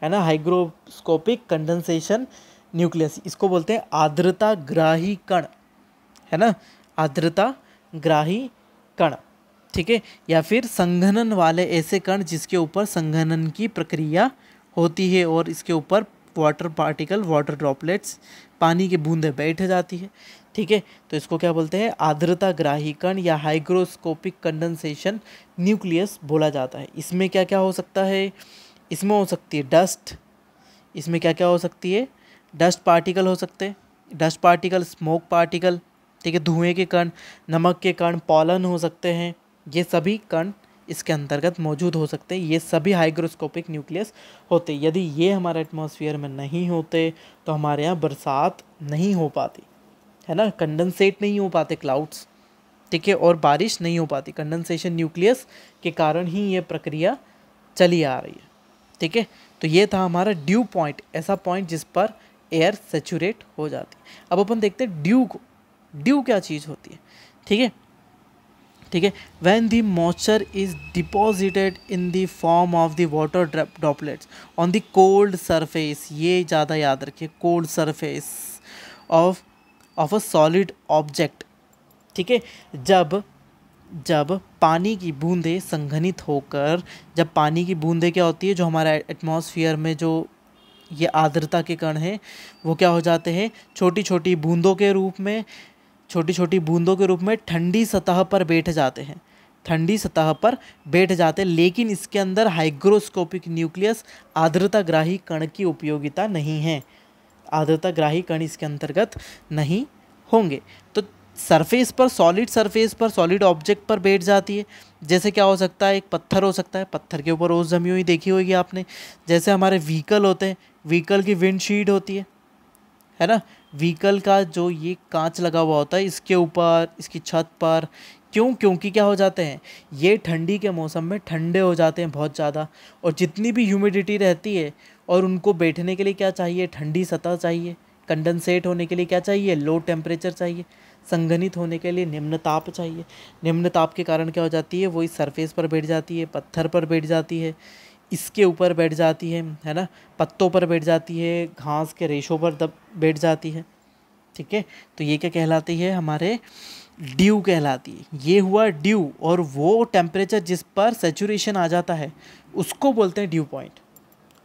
है ना हाइग्रोस्कोपिक कंडेंसेशन न्यूक्लियस इसको बोलते हैं आर्द्रता ग्राही कण है ना आर्द्रता ग्राही कण ठीक है या फिर संघनन वाले ऐसे कण जिसके ऊपर संघनन की प्रक्रिया होती है और इसके ऊपर वाटर पार्टिकल वाटर ड्रॉपलेट्स पानी की बूंदे बैठ जाती है ठीक है तो इसको क्या बोलते हैं आर्द्रता ग्राही कण या हाइग्रोस्कोपिक कंडेंसेशन न्यूक्लियस बोला जाता है इसमें क्या क्या हो सकता है इसमें हो सकती है डस्ट इसमें क्या क्या हो सकती है डस्ट पार्टिकल हो सकते हैं डस्ट पार्टिकल स्मोक पार्टिकल ठीक है धुएँ के कण नमक के कण पॉलन हो सकते हैं ये सभी कण इसके अंतर्गत मौजूद हो सकते हैं ये सभी हाइग्रोस्कोपिक न्यूक्लियस होते यदि ये हमारे एटमॉस्फेयर में नहीं होते तो हमारे यहाँ बरसात नहीं हो पाती है ना कंडेंसेट नहीं हो पाते क्लाउड्स ठीक है और बारिश नहीं हो पाती कंडेंसेशन न्यूक्लियस के कारण ही ये प्रक्रिया चली आ रही है ठीक है तो ये था हमारा ड्यू पॉइंट ऐसा पॉइंट जिस पर एयर सेचूरेट हो जाती है अब अपन देखते हैं ड्यू को ड्यू क्या चीज़ होती है ठीक है ठीक है when the moisture is deposited in the form of the water droplets on the cold surface ये ज़्यादा याद रखिए cold surface of of a solid object ठीक है जब जब पानी की बूंदें संघनित होकर जब पानी की बूंदें क्या होती है जो हमारा एटमॉस्फेयर में जो ये आर्द्रता के कण हैं वो क्या हो जाते हैं छोटी छोटी बूंदों के रूप में छोटी छोटी बूंदों के रूप में ठंडी सतह पर बैठ जाते हैं ठंडी सतह पर बैठ जाते हैं लेकिन इसके अंदर हाइग्रोस्कोपिक न्यूक्लियस ग्राही कण की उपयोगिता नहीं है ग्राही कण इसके अंतर्गत नहीं होंगे तो सरफेस पर सॉलिड सरफेस पर सॉलिड ऑब्जेक्ट पर बैठ जाती है जैसे क्या हो सकता है एक पत्थर हो सकता है पत्थर के ऊपर ओस जमी हुई देखी होगी आपने जैसे हमारे व्हीकल होते हैं व्हीकल की विंडशील्ड होती है है ना व्हीकल का जो ये कांच लगा हुआ होता है इसके ऊपर इसकी छत पर क्यों क्योंकि क्या हो जाते हैं ये ठंडी के मौसम में ठंडे हो जाते हैं बहुत ज़्यादा और जितनी भी ह्यूमिडिटी रहती है और उनको बैठने के लिए क्या चाहिए ठंडी सतह चाहिए कंडेंसेट होने के लिए क्या चाहिए लो टेम्परेचर चाहिए संगनित होने के लिए निम्न ताप चाहिए निम्न ताप के कारण क्या हो जाती है वो इस सरफेस पर बैठ जाती है पत्थर पर बैठ जाती है इसके ऊपर बैठ जाती है है ना पत्तों पर बैठ जाती है घास के रेशों पर दब बैठ जाती है ठीक है तो ये क्या कहलाती है हमारे ड्यू कहलाती है ये हुआ ड्यू और वो टेम्परेचर जिस पर सेचुरेशन आ जाता है उसको बोलते हैं ड्यू पॉइंट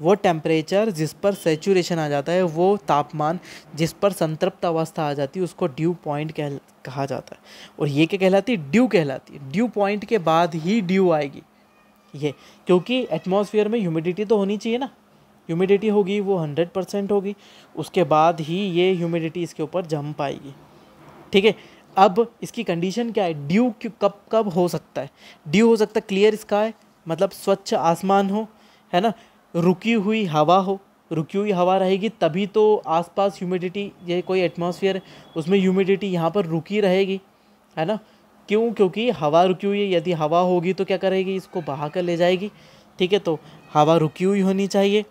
वो टेम्परेचर जिस पर सेचुरेशन आ जाता है वो तापमान जिस पर संतृप्त अवस्था आ जाती है उसको ड्यू पॉइंट कह कहा जाता है और ये क्या कहलाती है ड्यू कहलाती है ड्यू पॉइंट के बाद ही ड्यू आएगी ये क्योंकि एटमॉस्फेयर में ह्यूमिडिटी तो होनी चाहिए ना ह्यूमिडिटी होगी वो हंड्रेड परसेंट होगी उसके बाद ही ये ह्यूमिडिटी इसके ऊपर जम पाएगी ठीक है अब इसकी कंडीशन क्या है ड्यू क्यों कब कब हो सकता है ड्यू हो सकता है क्लियर स्काई मतलब स्वच्छ आसमान हो है ना रुकी हुई हवा हो रुकी हुई हवा रहेगी तभी तो आसपास ह्यूमिडिटी ये कोई एटमॉस्फेयर उसमें ह्यूमिडिटी यहाँ पर रुकी रहेगी है ना क्यों क्योंकि हवा रुकी हुई है यदि हवा होगी तो क्या करेगी इसको बहा कर ले जाएगी ठीक है तो हवा रुकी हुई होनी चाहिए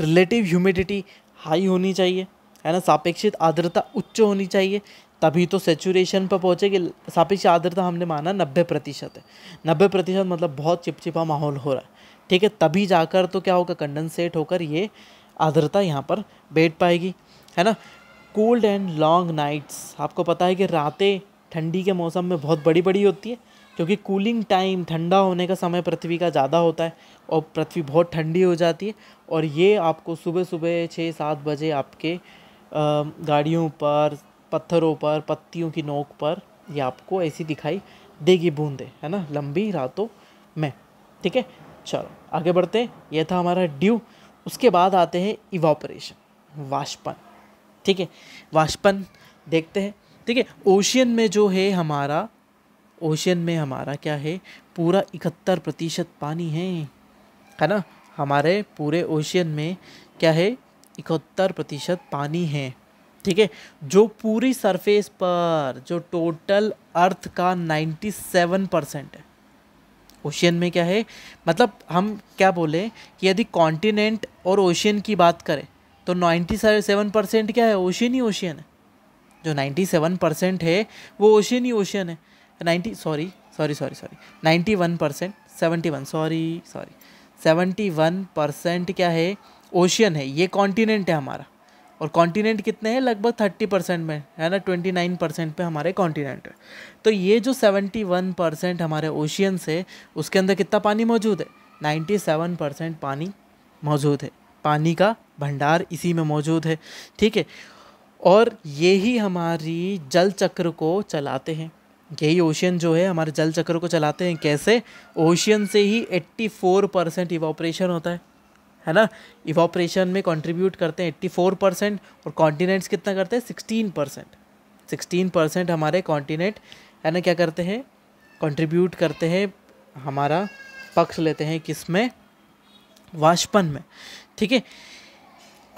रिलेटिव ह्यूमिडिटी हाई होनी चाहिए है ना सापेक्षित आर्द्रता उच्च होनी चाहिए तभी तो सेचुरेशन पर पहुँचेगी सापेक्ष आर्द्रता हमने माना नब्बे प्रतिशत है नब्बे प्रतिशत मतलब बहुत चिपचिपा माहौल हो रहा है ठीक है तभी जाकर तो क्या होगा कंडेंसेट होकर ये आर्द्रता यहाँ पर बैठ पाएगी है ना कोल्ड एंड लॉन्ग नाइट्स आपको पता है कि रातें ठंडी के मौसम में बहुत बड़ी बड़ी होती है क्योंकि कूलिंग टाइम ठंडा होने का समय पृथ्वी का ज़्यादा होता है और पृथ्वी बहुत ठंडी हो जाती है और ये आपको सुबह सुबह छः सात बजे आपके गाड़ियों पर पत्थरों पर पत्तियों की नोक पर ये आपको ऐसी दिखाई देगी बूंदे है ना लंबी रातों में ठीक है चलो आगे बढ़ते हैं यह था हमारा ड्यू उसके बाद आते हैं इवापरेशन वाष्पन ठीक है वाष्पन देखते हैं ठीक है ओशियन में जो है हमारा ओशियन में हमारा क्या है पूरा इकहत्तर प्रतिशत पानी है है ना हमारे पूरे ओशियन में क्या है इकहत्तर प्रतिशत पानी है ठीक है जो पूरी सरफेस पर जो टोटल अर्थ का नाइन्टी सेवन परसेंट है ओशियन में क्या है मतलब हम क्या बोले कि यदि कॉन्टिनेंट और ओशियन की बात करें तो नाइन्टी सेवन परसेंट क्या है ओशियन ही ओशियन है जो 97 परसेंट है वो ओशियन ही ओशियन है 90 sorry sorry sorry sorry 91 percent seventy sorry sorry 71 percent क्या है ओशियन है ये कॉन्टिनेंट है हमारा और कॉन्टिनेंट कितने हैं लगभग थर्टी परसेंट में है ना ट्वेंटी नाइन परसेंट पर हमारे कॉन्टिनेंट है तो ये जो सेवेंटी वन परसेंट हमारे ओशियन से उसके अंदर कितना पानी मौजूद है नाइन्टी सेवन परसेंट पानी मौजूद है पानी का भंडार इसी में मौजूद है ठीक है और ये ही हमारी जल चक्र को चलाते हैं यही ओशियन जो है हमारे जल चक्र को चलाते हैं कैसे ओशियन से ही 84 परसेंट इवापरेशन होता है है ना इवापरेशन में कंट्रीब्यूट करते हैं 84 परसेंट और कॉन्टिनेंट्स कितना करते हैं 16 परसेंट सिक्सटीन परसेंट हमारे कॉन्टिनेंट है ना क्या करते हैं कंट्रीब्यूट करते हैं हमारा पक्ष लेते हैं किस में वाष्पन में ठीक है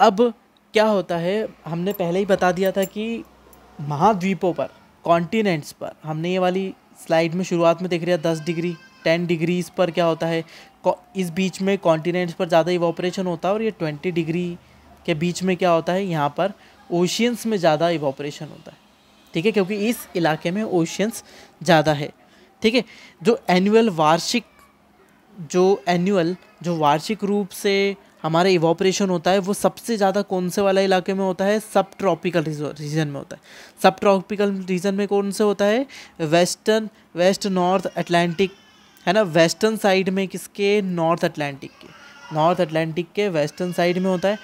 अब क्या होता है हमने पहले ही बता दिया था कि महाद्वीपों पर कॉन्टिनेंट्स पर हमने ये वाली स्लाइड में शुरुआत में देख रहे दस डिग्री टेन डिग्रीज़ पर क्या होता है इस बीच में कॉन्टिनेंट्स पर ज़्यादा इवापरेशन होता है और ये ट्वेंटी डिग्री के बीच में क्या होता है यहाँ पर ओशियंस में ज़्यादा इवापरेशन होता है ठीक है क्योंकि इस इलाके में ओशियंस ज़्यादा है ठीक है जो एनुअल वार्षिक जो एनुअल जो वार्षिक रूप से हमारा इवॉपरेशन होता है वो सबसे ज़्यादा कौन से वाला इलाके में होता है सब ट्रॉपिकल रीजन में होता है सब ट्रॉपिकल रीजन में कौन से होता है वेस्टर्न वेस्ट नॉर्थ अटलांटिक है ना वेस्टर्न साइड में किसके नॉर्थ अटलांटिक के नॉर्थ अटलांटिक के वेस्टर्न साइड में होता है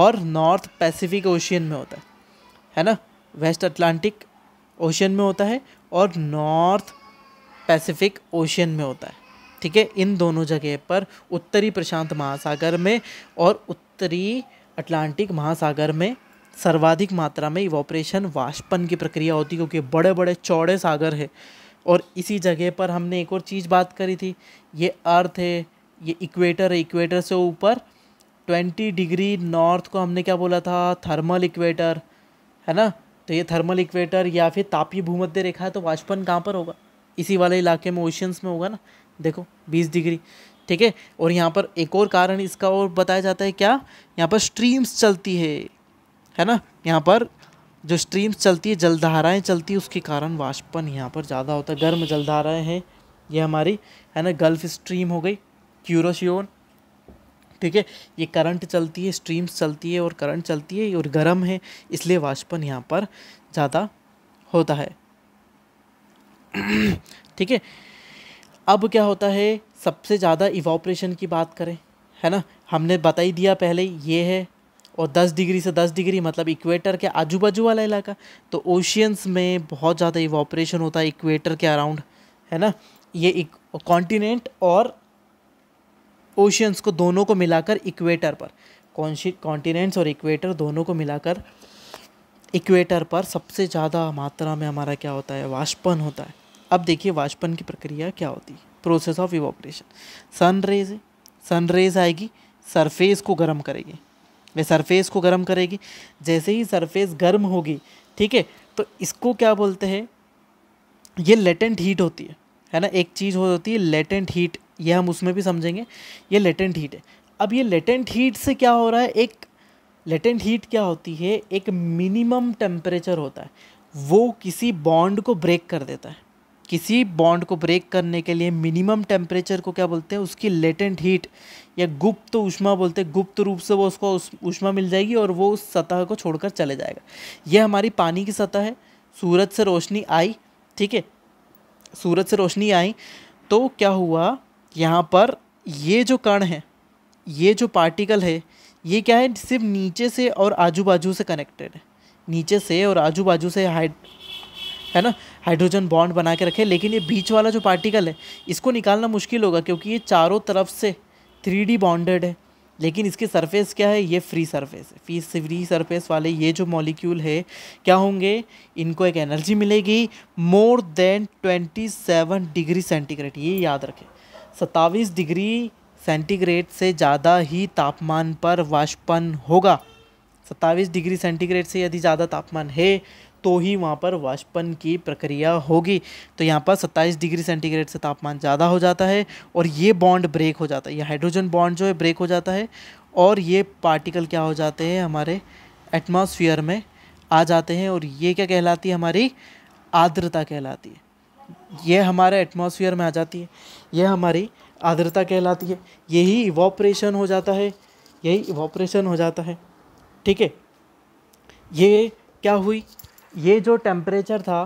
और नॉर्थ पैसिफिक ओशियन में होता है है ना वेस्ट अटलांटिक ओशियन में होता है और नॉर्थ पैसिफिक ओशियन में होता है ठीक है इन दोनों जगह पर उत्तरी प्रशांत महासागर में और उत्तरी अटलांटिक महासागर में सर्वाधिक मात्रा में इवोपरेशन वाष्पन की प्रक्रिया होती है क्योंकि बड़े बड़े चौड़े सागर है और इसी जगह पर हमने एक और चीज़ बात करी थी ये अर्थ है ये इक्वेटर है इक्वेटर से ऊपर ट्वेंटी डिग्री नॉर्थ को हमने क्या बोला था थर्मल इक्वेटर है ना तो ये थर्मल इक्वेटर या फिर तापीय भूमध्य रेखा है तो वाष्पन कहाँ पर होगा इसी वाले इलाके में ओशियंस में होगा ना देखो बीस डिग्री ठीक है और यहाँ पर एक और कारण इसका और बताया जाता है क्या यहाँ पर स्ट्रीम्स चलती है है ना यहाँ पर जो स्ट्रीम्स चलती है जलधाराएँ चलती है उसके कारण वाष्पन यहाँ पर ज़्यादा होता है गर्म जलधाराएँ हैं ये हमारी है ना गल्फ स्ट्रीम हो गई क्यूरोशियोन ठीक है ये करंट चलती है स्ट्रीम्स चलती है और करंट चलती है और गर्म है इसलिए वाष्पन यहाँ पर ज़्यादा होता है ठीक है अब क्या होता है सबसे ज़्यादा इवाप्रेशन की बात करें है ना हमने बता ही दिया पहले ये है और 10 डिग्री से 10 डिग्री मतलब इक्वेटर के आजू बाजू वाला इलाका तो ओशियंस में बहुत ज़्यादा इवाप्रेशन होता है इक्वेटर के अराउंड है ना ये कॉन्टिनेंट और ओशियंस को दोनों को मिलाकर इक्वेटर पर कॉन्टिनेंट्स और इक्वेटर दोनों को मिलाकर इक्वेटर पर सबसे ज़्यादा मात्रा में हमारा क्या होता है वाष्पन होता है अब देखिए वाष्पन की प्रक्रिया क्या होती है process of evaporation sun rays sun rays आएगी सरफेस को गर्म करेगी वे सरफेस को गर्म करेगी जैसे ही सरफेस गर्म होगी ठीक है तो इसको क्या बोलते हैं ये लेटेंट हीट होती है है ना एक चीज़ होती है लेटेंट हीट ये हम उसमें भी समझेंगे ये लेटेंट हीट है अब ये लेटेंट हीट से क्या हो रहा है एक लेटेंट हीट क्या होती है एक मिनिमम टेम्परेचर होता है वो किसी बॉन्ड को ब्रेक कर देता है किसी बॉन्ड को ब्रेक करने के लिए मिनिमम टेम्परेचर को क्या बोलते हैं उसकी लेटेंट हीट या गुप्त तो उष्मा बोलते हैं गुप्त तो रूप से वो उसको उष्मा मिल जाएगी और वो उस सतह को छोड़कर चले जाएगा यह हमारी पानी की सतह है सूरज से रोशनी आई ठीक है सूरज से रोशनी आई तो क्या हुआ यहाँ पर ये जो कण है ये जो पार्टिकल है ये क्या है सिर्फ नीचे से और आजू बाजू से कनेक्टेड है नीचे से और आजू बाजू से हाइड है ना हाइड्रोजन बॉन्ड बना के रखे लेकिन ये बीच वाला जो पार्टिकल है इसको निकालना मुश्किल होगा क्योंकि ये चारों तरफ से थ्री बॉन्डेड है लेकिन इसके सरफेस क्या है ये फ्री सरफेस है फीस फ्री सरफेस वाले ये जो मॉलिक्यूल है क्या होंगे इनको एक एनर्जी मिलेगी मोर देन 27 डिग्री सेंटीग्रेड ये याद रखें सत्ताईस डिग्री सेंटीग्रेड से ज़्यादा ही तापमान पर वाष्पन होगा सत्ताईस डिग्री सेंटीग्रेड से यदि ज़्यादा तापमान है तो ही वहाँ पर वाष्पन की प्रक्रिया होगी तो यहाँ पर 27 डिग्री सेंटीग्रेड से तापमान ज़्यादा हो जाता है और ये बॉन्ड ब्रेक हो जाता है ये हाइड्रोजन बॉन्ड जो है ब्रेक हो जाता है और ये पार्टिकल क्या हो जाते हैं हमारे एटमॉस्फेयर में आ जाते हैं और ये क्या कहलाती है हमारी आर्द्रता कहलाती है ये हमारे एटमॉस्फेयर में आ जाती है यह हमारी आर्द्रता कहलाती है यही इवॉपरेशन हो जाता है यही इवॉपरेशन हो जाता है ठीक है ये क्या हुई ये जो टेम्परेचर था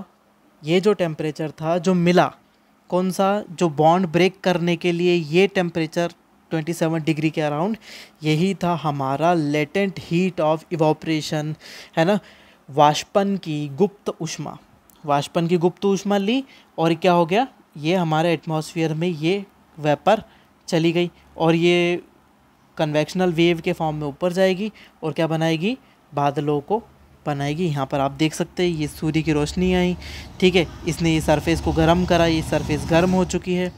ये जो टेम्परेचर था जो मिला कौन सा जो बॉन्ड ब्रेक करने के लिए ये टेम्परेचर 27 डिग्री के अराउंड यही था हमारा लेटेंट हीट ऑफ इवाप्रेशन है ना वाष्पन की गुप्त उष्मा वाष्पन की गुप्त उष्मा ली और क्या हो गया ये हमारे एटमॉस्फेयर में ये वेपर चली गई और ये कन्वेक्शनल वेव के फॉर्म में ऊपर जाएगी और क्या बनाएगी बादलों को बनाएगी आएगी यहाँ पर आप देख सकते हैं ये सूर्य की रोशनी आई ठीक है इसने ये सरफेस को गर्म करा ये सरफेस गर्म हो चुकी है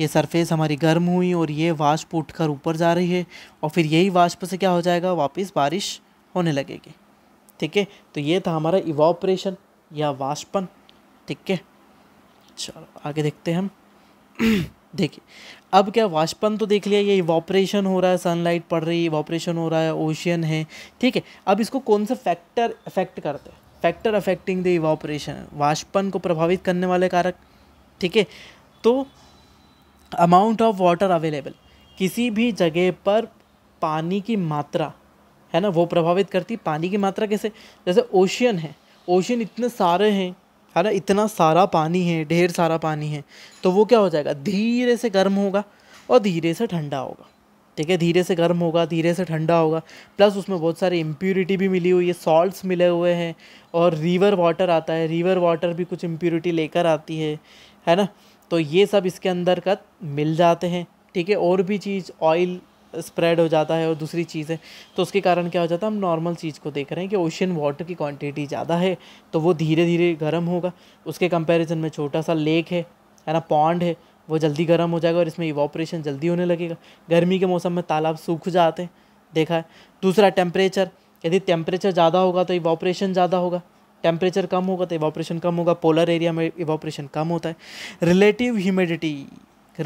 ये सरफेस हमारी गर्म हुई और ये वाष्प उठकर ऊपर जा रही है और फिर यही वाष्प से क्या हो जाएगा वापस बारिश होने लगेगी ठीक है तो ये था हमारा इवॉपरेशन या वाष्पन ठीक है चलो आगे देखते हैं हम देखिए अब क्या वाष्पन तो देख लिया ये वॉपरेशन हो रहा है सनलाइट पड़ रही है वॉपरेशन हो रहा है ओशियन है ठीक है अब इसको कौन से फैक्टर अफेक्ट करते हैं फैक्टर अफेक्टिंग द इवापरेशन वाष्पन को प्रभावित करने वाले कारक ठीक है तो अमाउंट ऑफ वाटर अवेलेबल किसी भी जगह पर पानी की मात्रा है ना वो प्रभावित करती पानी की मात्रा कैसे जैसे ओशियन है ओशियन इतने सारे हैं है ना इतना सारा पानी है ढेर सारा पानी है तो वो क्या हो जाएगा धीरे से गर्म होगा और धीरे से ठंडा होगा ठीक है धीरे से गर्म होगा धीरे से ठंडा होगा प्लस उसमें बहुत सारी इम्प्योरिटी भी मिली हुई है सॉल्ट्स मिले हुए हैं और रिवर वाटर आता है रिवर वाटर भी कुछ इम्प्योरिटी लेकर आती है है ना तो ये सब इसके अंदर का मिल जाते हैं ठीक है और भी चीज़ ऑयल स्प्रेड हो जाता है और दूसरी चीज़ है तो उसके कारण क्या हो जाता है हम नॉर्मल चीज़ को देख रहे हैं कि ओशियन वाटर की क्वांटिटी ज़्यादा है तो वो धीरे धीरे गर्म होगा उसके कंपैरिजन में छोटा सा लेक है है ना पॉन्ड है वो जल्दी गर्म हो जाएगा और इसमें इवॉपरेशन जल्दी होने लगेगा गर्मी के मौसम में तालाब सूख जाते हैं देखा है दूसरा टेम्परेचर यदि टेम्परेचर ज़्यादा होगा तो इवॉपरेशन ज़्यादा होगा टेम्परेचर कम होगा तो इवाप्रेशन कम होगा पोलर एरिया में इवाप्रेशन कम होता है रिलेटिव ह्यूमिडिटी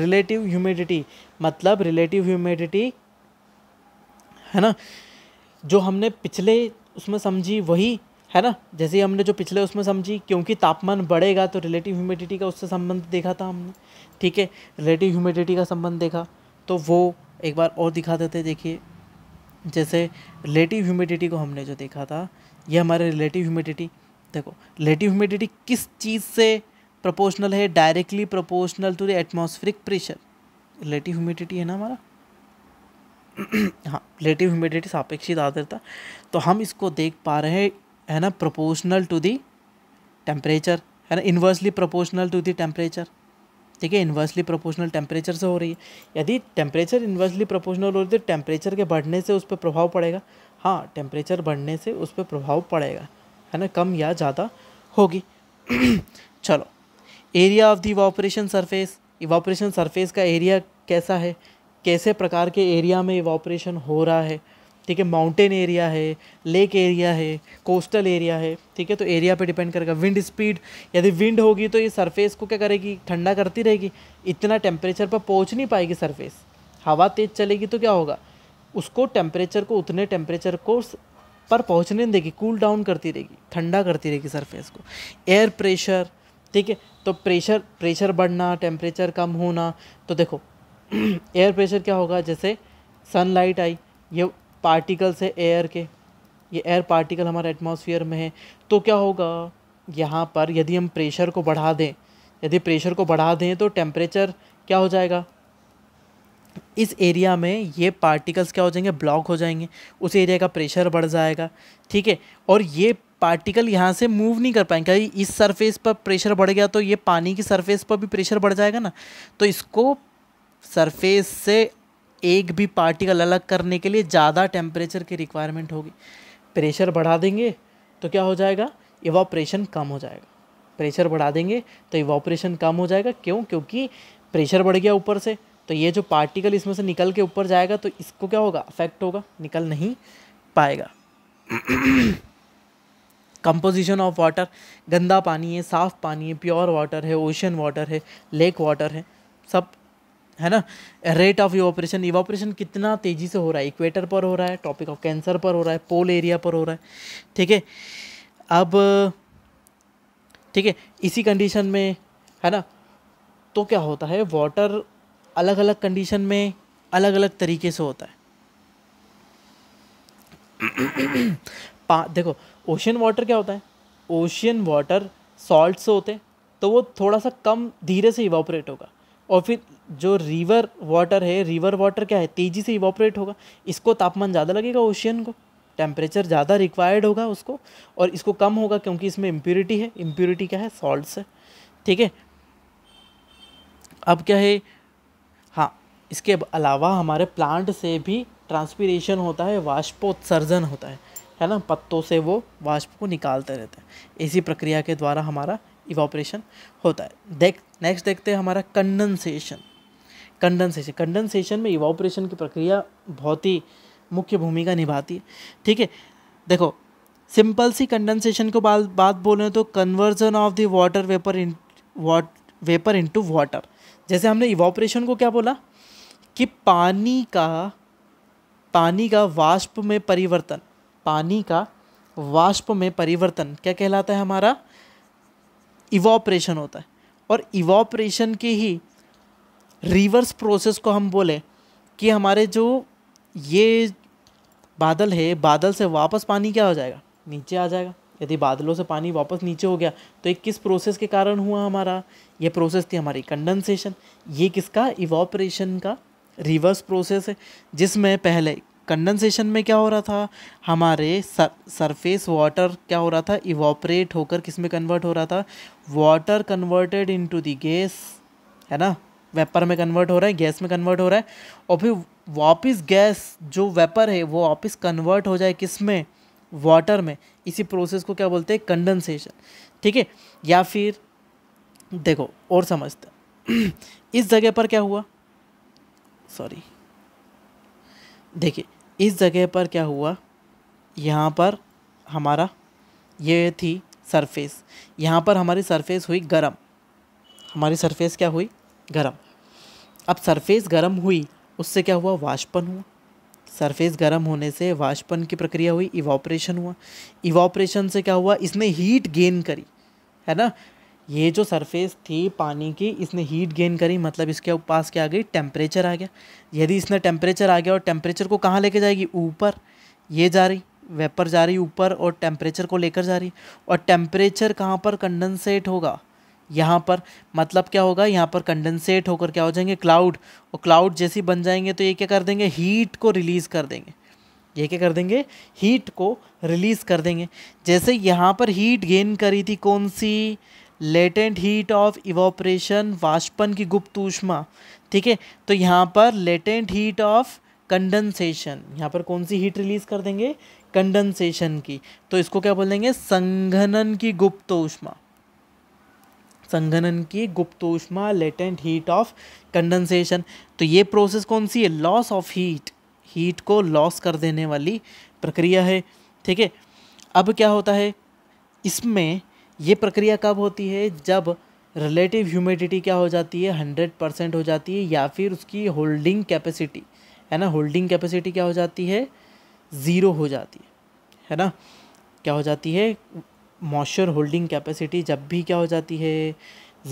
रिलेटिव ह्यूमिडिटी मतलब रिलेटिव ह्यूमिडिटी है ना जो हमने पिछले उसमें समझी वही है ना जैसे हमने जो पिछले उसमें समझी क्योंकि तापमान बढ़ेगा तो रिलेटिव ह्यूमिडिटी का उससे संबंध देखा था हमने ठीक है रिलेटिव ह्यूमिडिटी का संबंध देखा तो वो एक बार और दिखा देते देखिए जैसे रिलेटिव ह्यूमिडिटी को हमने जो देखा था ये हमारे रिलेटिव ह्यूमिडिटी देखो रिलेटिव ह्यूमिडिटी किस चीज़ से प्रोपोर्शनल है directly proportional to the atmospheric pressure relative humidity है ना हमारा हाँ रिलेटिव ह्यूमिडिटी सापेक्षित आदरता तो हम इसको देख पा रहे हैं है ना प्रोपोर्शनल टू दी टेम्परेचर है ना inversely proportional to the temperature ठीक है इन्वर्सली प्रोपोर्शनल टेम्परेचर से हो रही है यदि टेम्परेचर इन्वर्सली प्रोपोर्शनल हो रही है तो टेम्परेचर के बढ़ने से उस पर प्रभाव पड़ेगा हाँ टेम्परेचर बढ़ने से उस पर प्रभाव पड़ेगा है ना कम या ज़्यादा होगी चलो area of the evaporation surface evaporation surface का एरिया कैसा है कैसे प्रकार के एरिया में इवापोरेशन हो रहा है ठीक है माउंटेन एरिया है लेक एरिया है कोस्टल एरिया है ठीक है तो एरिया पे डिपेंड करेगा विंड स्पीड यदि विंड होगी तो ये सरफेस को क्या करेगी ठंडा करती रहेगी इतना टेम्परेचर पर पहुंच नहीं पाएगी सरफेस हवा तेज़ चलेगी तो क्या होगा उसको टेम्परेचर को उतने टेम्परेचर को पर पहुंचने देगी कूल डाउन करती रहेगी ठंडा करती रहेगी सरफेस को एयर प्रेशर ठीक है तो प्रेशर प्रेशर बढ़ना टेम्परेचर कम होना तो देखो एयर प्रेशर क्या होगा जैसे सनलाइट आई ये पार्टिकल्स है एयर के ये एयर पार्टिकल हमारे एटमॉस्फेयर में है तो क्या होगा यहाँ पर यदि हम प्रेशर को बढ़ा दें यदि प्रेशर को बढ़ा दें तो टेम्परेचर क्या हो जाएगा इस एरिया में ये पार्टिकल्स क्या हो जाएंगे ब्लॉक हो जाएंगे उस एरिया का प्रेशर बढ़ जाएगा ठीक है और ये पार्टिकल यहाँ से मूव नहीं कर पाएंगे कहीं इस सरफेस पर प्रेशर बढ़ गया तो ये पानी की सरफेस पर भी प्रेशर बढ़ जाएगा ना तो इसको सरफेस से एक भी पार्टिकल अलग करने के लिए ज़्यादा टेम्परेचर की रिक्वायरमेंट होगी प्रेशर बढ़ा देंगे तो क्या हो जाएगा इवापरेशन कम हो जाएगा प्रेशर बढ़ा देंगे तो इवापरेशन कम हो जाएगा क्यों क्योंकि प्रेशर बढ़ गया ऊपर से तो ये जो पार्टिकल इसमें से निकल के ऊपर जाएगा तो इसको क्या होगा अफेक्ट होगा निकल नहीं पाएगा कंपोजिशन ऑफ वाटर गंदा पानी है साफ़ पानी है प्योर वाटर है ओशन वाटर है लेक वाटर है सब है ना रेट ऑफ इवापोरेशन इवापोरेशन कितना तेज़ी से हो रहा है इक्वेटर पर हो रहा है टॉपिक ऑफ कैंसर पर हो रहा है पोल एरिया पर हो रहा है ठीक है अब ठीक है इसी कंडीशन में है ना तो क्या होता है वाटर अलग अलग कंडीशन में अलग अलग तरीके से होता है पा देखो ओशियन वाटर क्या होता है ओशियन वाटर सॉल्ट से होते हैं तो वो थोड़ा सा कम धीरे से इवापोरेट होगा और फिर जो रिवर वाटर है रिवर वाटर क्या है तेज़ी से इवापोरेट होगा इसको तापमान ज़्यादा लगेगा ओशियन को टेम्परेचर ज़्यादा रिक्वायर्ड होगा उसको और इसको कम होगा क्योंकि इसमें इम्प्योरिटी है इम्प्योरिटी क्या है सॉल्ट से ठीक है अब क्या है हाँ इसके अलावा हमारे प्लांट से भी ट्रांसपीरेशन होता है वाष्पोत्सर्जन होता है है ना पत्तों से वो वाष्प को निकालते रहते हैं इसी प्रक्रिया के द्वारा हमारा इवापरेशन होता है देख नेक्स्ट देखते हैं हमारा कंडेंसेशन कंडेंसेशन कंडेंसेशन में इवापरेशन की प्रक्रिया बहुत ही मुख्य भूमिका निभाती है ठीक है देखो सिंपल सी कंडेंसेशन को बात बात बोलें तो conversion of the water vapour in water vapour into water जैसे हमने इवापरेशन को क्या बोला कि पानी का पानी का वाष्प में परिवर्तन पानी का वाष्प में परिवर्तन क्या कहलाता है हमारा इवॉपरेशन होता है और इवॉपरेशन की ही रिवर्स प्रोसेस को हम बोले कि हमारे जो ये बादल है बादल से वापस पानी क्या हो जाएगा नीचे आ जाएगा यदि बादलों से पानी वापस नीचे हो गया तो एक किस प्रोसेस के कारण हुआ हमारा ये प्रोसेस थी हमारी कंडेंसेशन ये किसका इवॉपरेशन का रिवर्स प्रोसेस है जिसमें पहले कंडेंसेशन में क्या हो रहा था हमारे सरफेस वाटर क्या हो रहा था इवॉपरेट होकर किस में कन्वर्ट हो रहा था water converted into to gas है ना वेपर में कन्वर्ट हो रहा है गैस में कन्वर्ट हो रहा है और फिर वापस गैस जो वेपर है वो वापस कन्वर्ट हो जाए किस में वाटर में इसी प्रोसेस को क्या बोलते हैं कंडेंसेशन ठीक है या फिर देखो और समझते इस जगह पर क्या हुआ सॉरी देखिए इस जगह पर क्या हुआ यहाँ पर हमारा ये थी सरफेस यहाँ पर हमारी सरफेस हुई गर्म हमारी सरफेस क्या हुई गर्म अब सरफेस गर्म हुई उससे क्या हुआ वाष्पन हुआ सरफेस गर्म होने से वाष्पन की प्रक्रिया हुई इवापरेशन हुआ इवापरेशन से क्या हुआ इसने हीट गेन करी है ना ये जो सरफेस थी पानी की इसने हीट गेन करी मतलब इसके पास क्या आ गई टेम्परेचर आ गया यदि इसने टेम्परेचर आ गया और टेम्परेचर को कहाँ लेके जाएगी ऊपर ये जा रही वेपर जा रही ऊपर और टेम्परेचर को लेकर जा रही और टेम्परेचर कहाँ पर कंडेंसेट होगा यहाँ पर मतलब क्या होगा यहाँ पर कंडेंसेट होकर क्या हो जाएंगे क्लाउड और क्लाउड जैसी बन जाएंगे तो ये क्या कर देंगे हीट को रिलीज़ कर देंगे ये क्या कर देंगे हीट को रिलीज़ कर देंगे जैसे यहाँ पर हीट गेन करी थी कौन सी लेटेंट हीट ऑफ इवोपरेशन वाष्पन की गुप्त ऊष्मा ठीक है तो यहाँ पर लेटेंट हीट ऑफ कंडेंसेशन यहाँ पर कौन सी हीट रिलीज कर देंगे कंडेंसेशन की तो इसको क्या बोल देंगे संघनन की गुप्त ऊष्मा संघनन की गुप्त ऊष्मा लेटेंट हीट ऑफ कंडेंसेशन तो ये प्रोसेस कौन सी है लॉस ऑफ हीट हीट को लॉस कर देने वाली प्रक्रिया है ठीक है अब क्या होता है इसमें ये प्रक्रिया कब होती है जब रिलेटिव ह्यूमिडिटी क्या हो जाती है हंड्रेड परसेंट हो जाती है या फिर उसकी होल्डिंग कैपेसिटी है ना होल्डिंग कैपेसिटी क्या हो जाती है ज़ीरो हो जाती है है ना क्या हो जाती है मॉइस्चर होल्डिंग कैपेसिटी जब भी क्या हो जाती है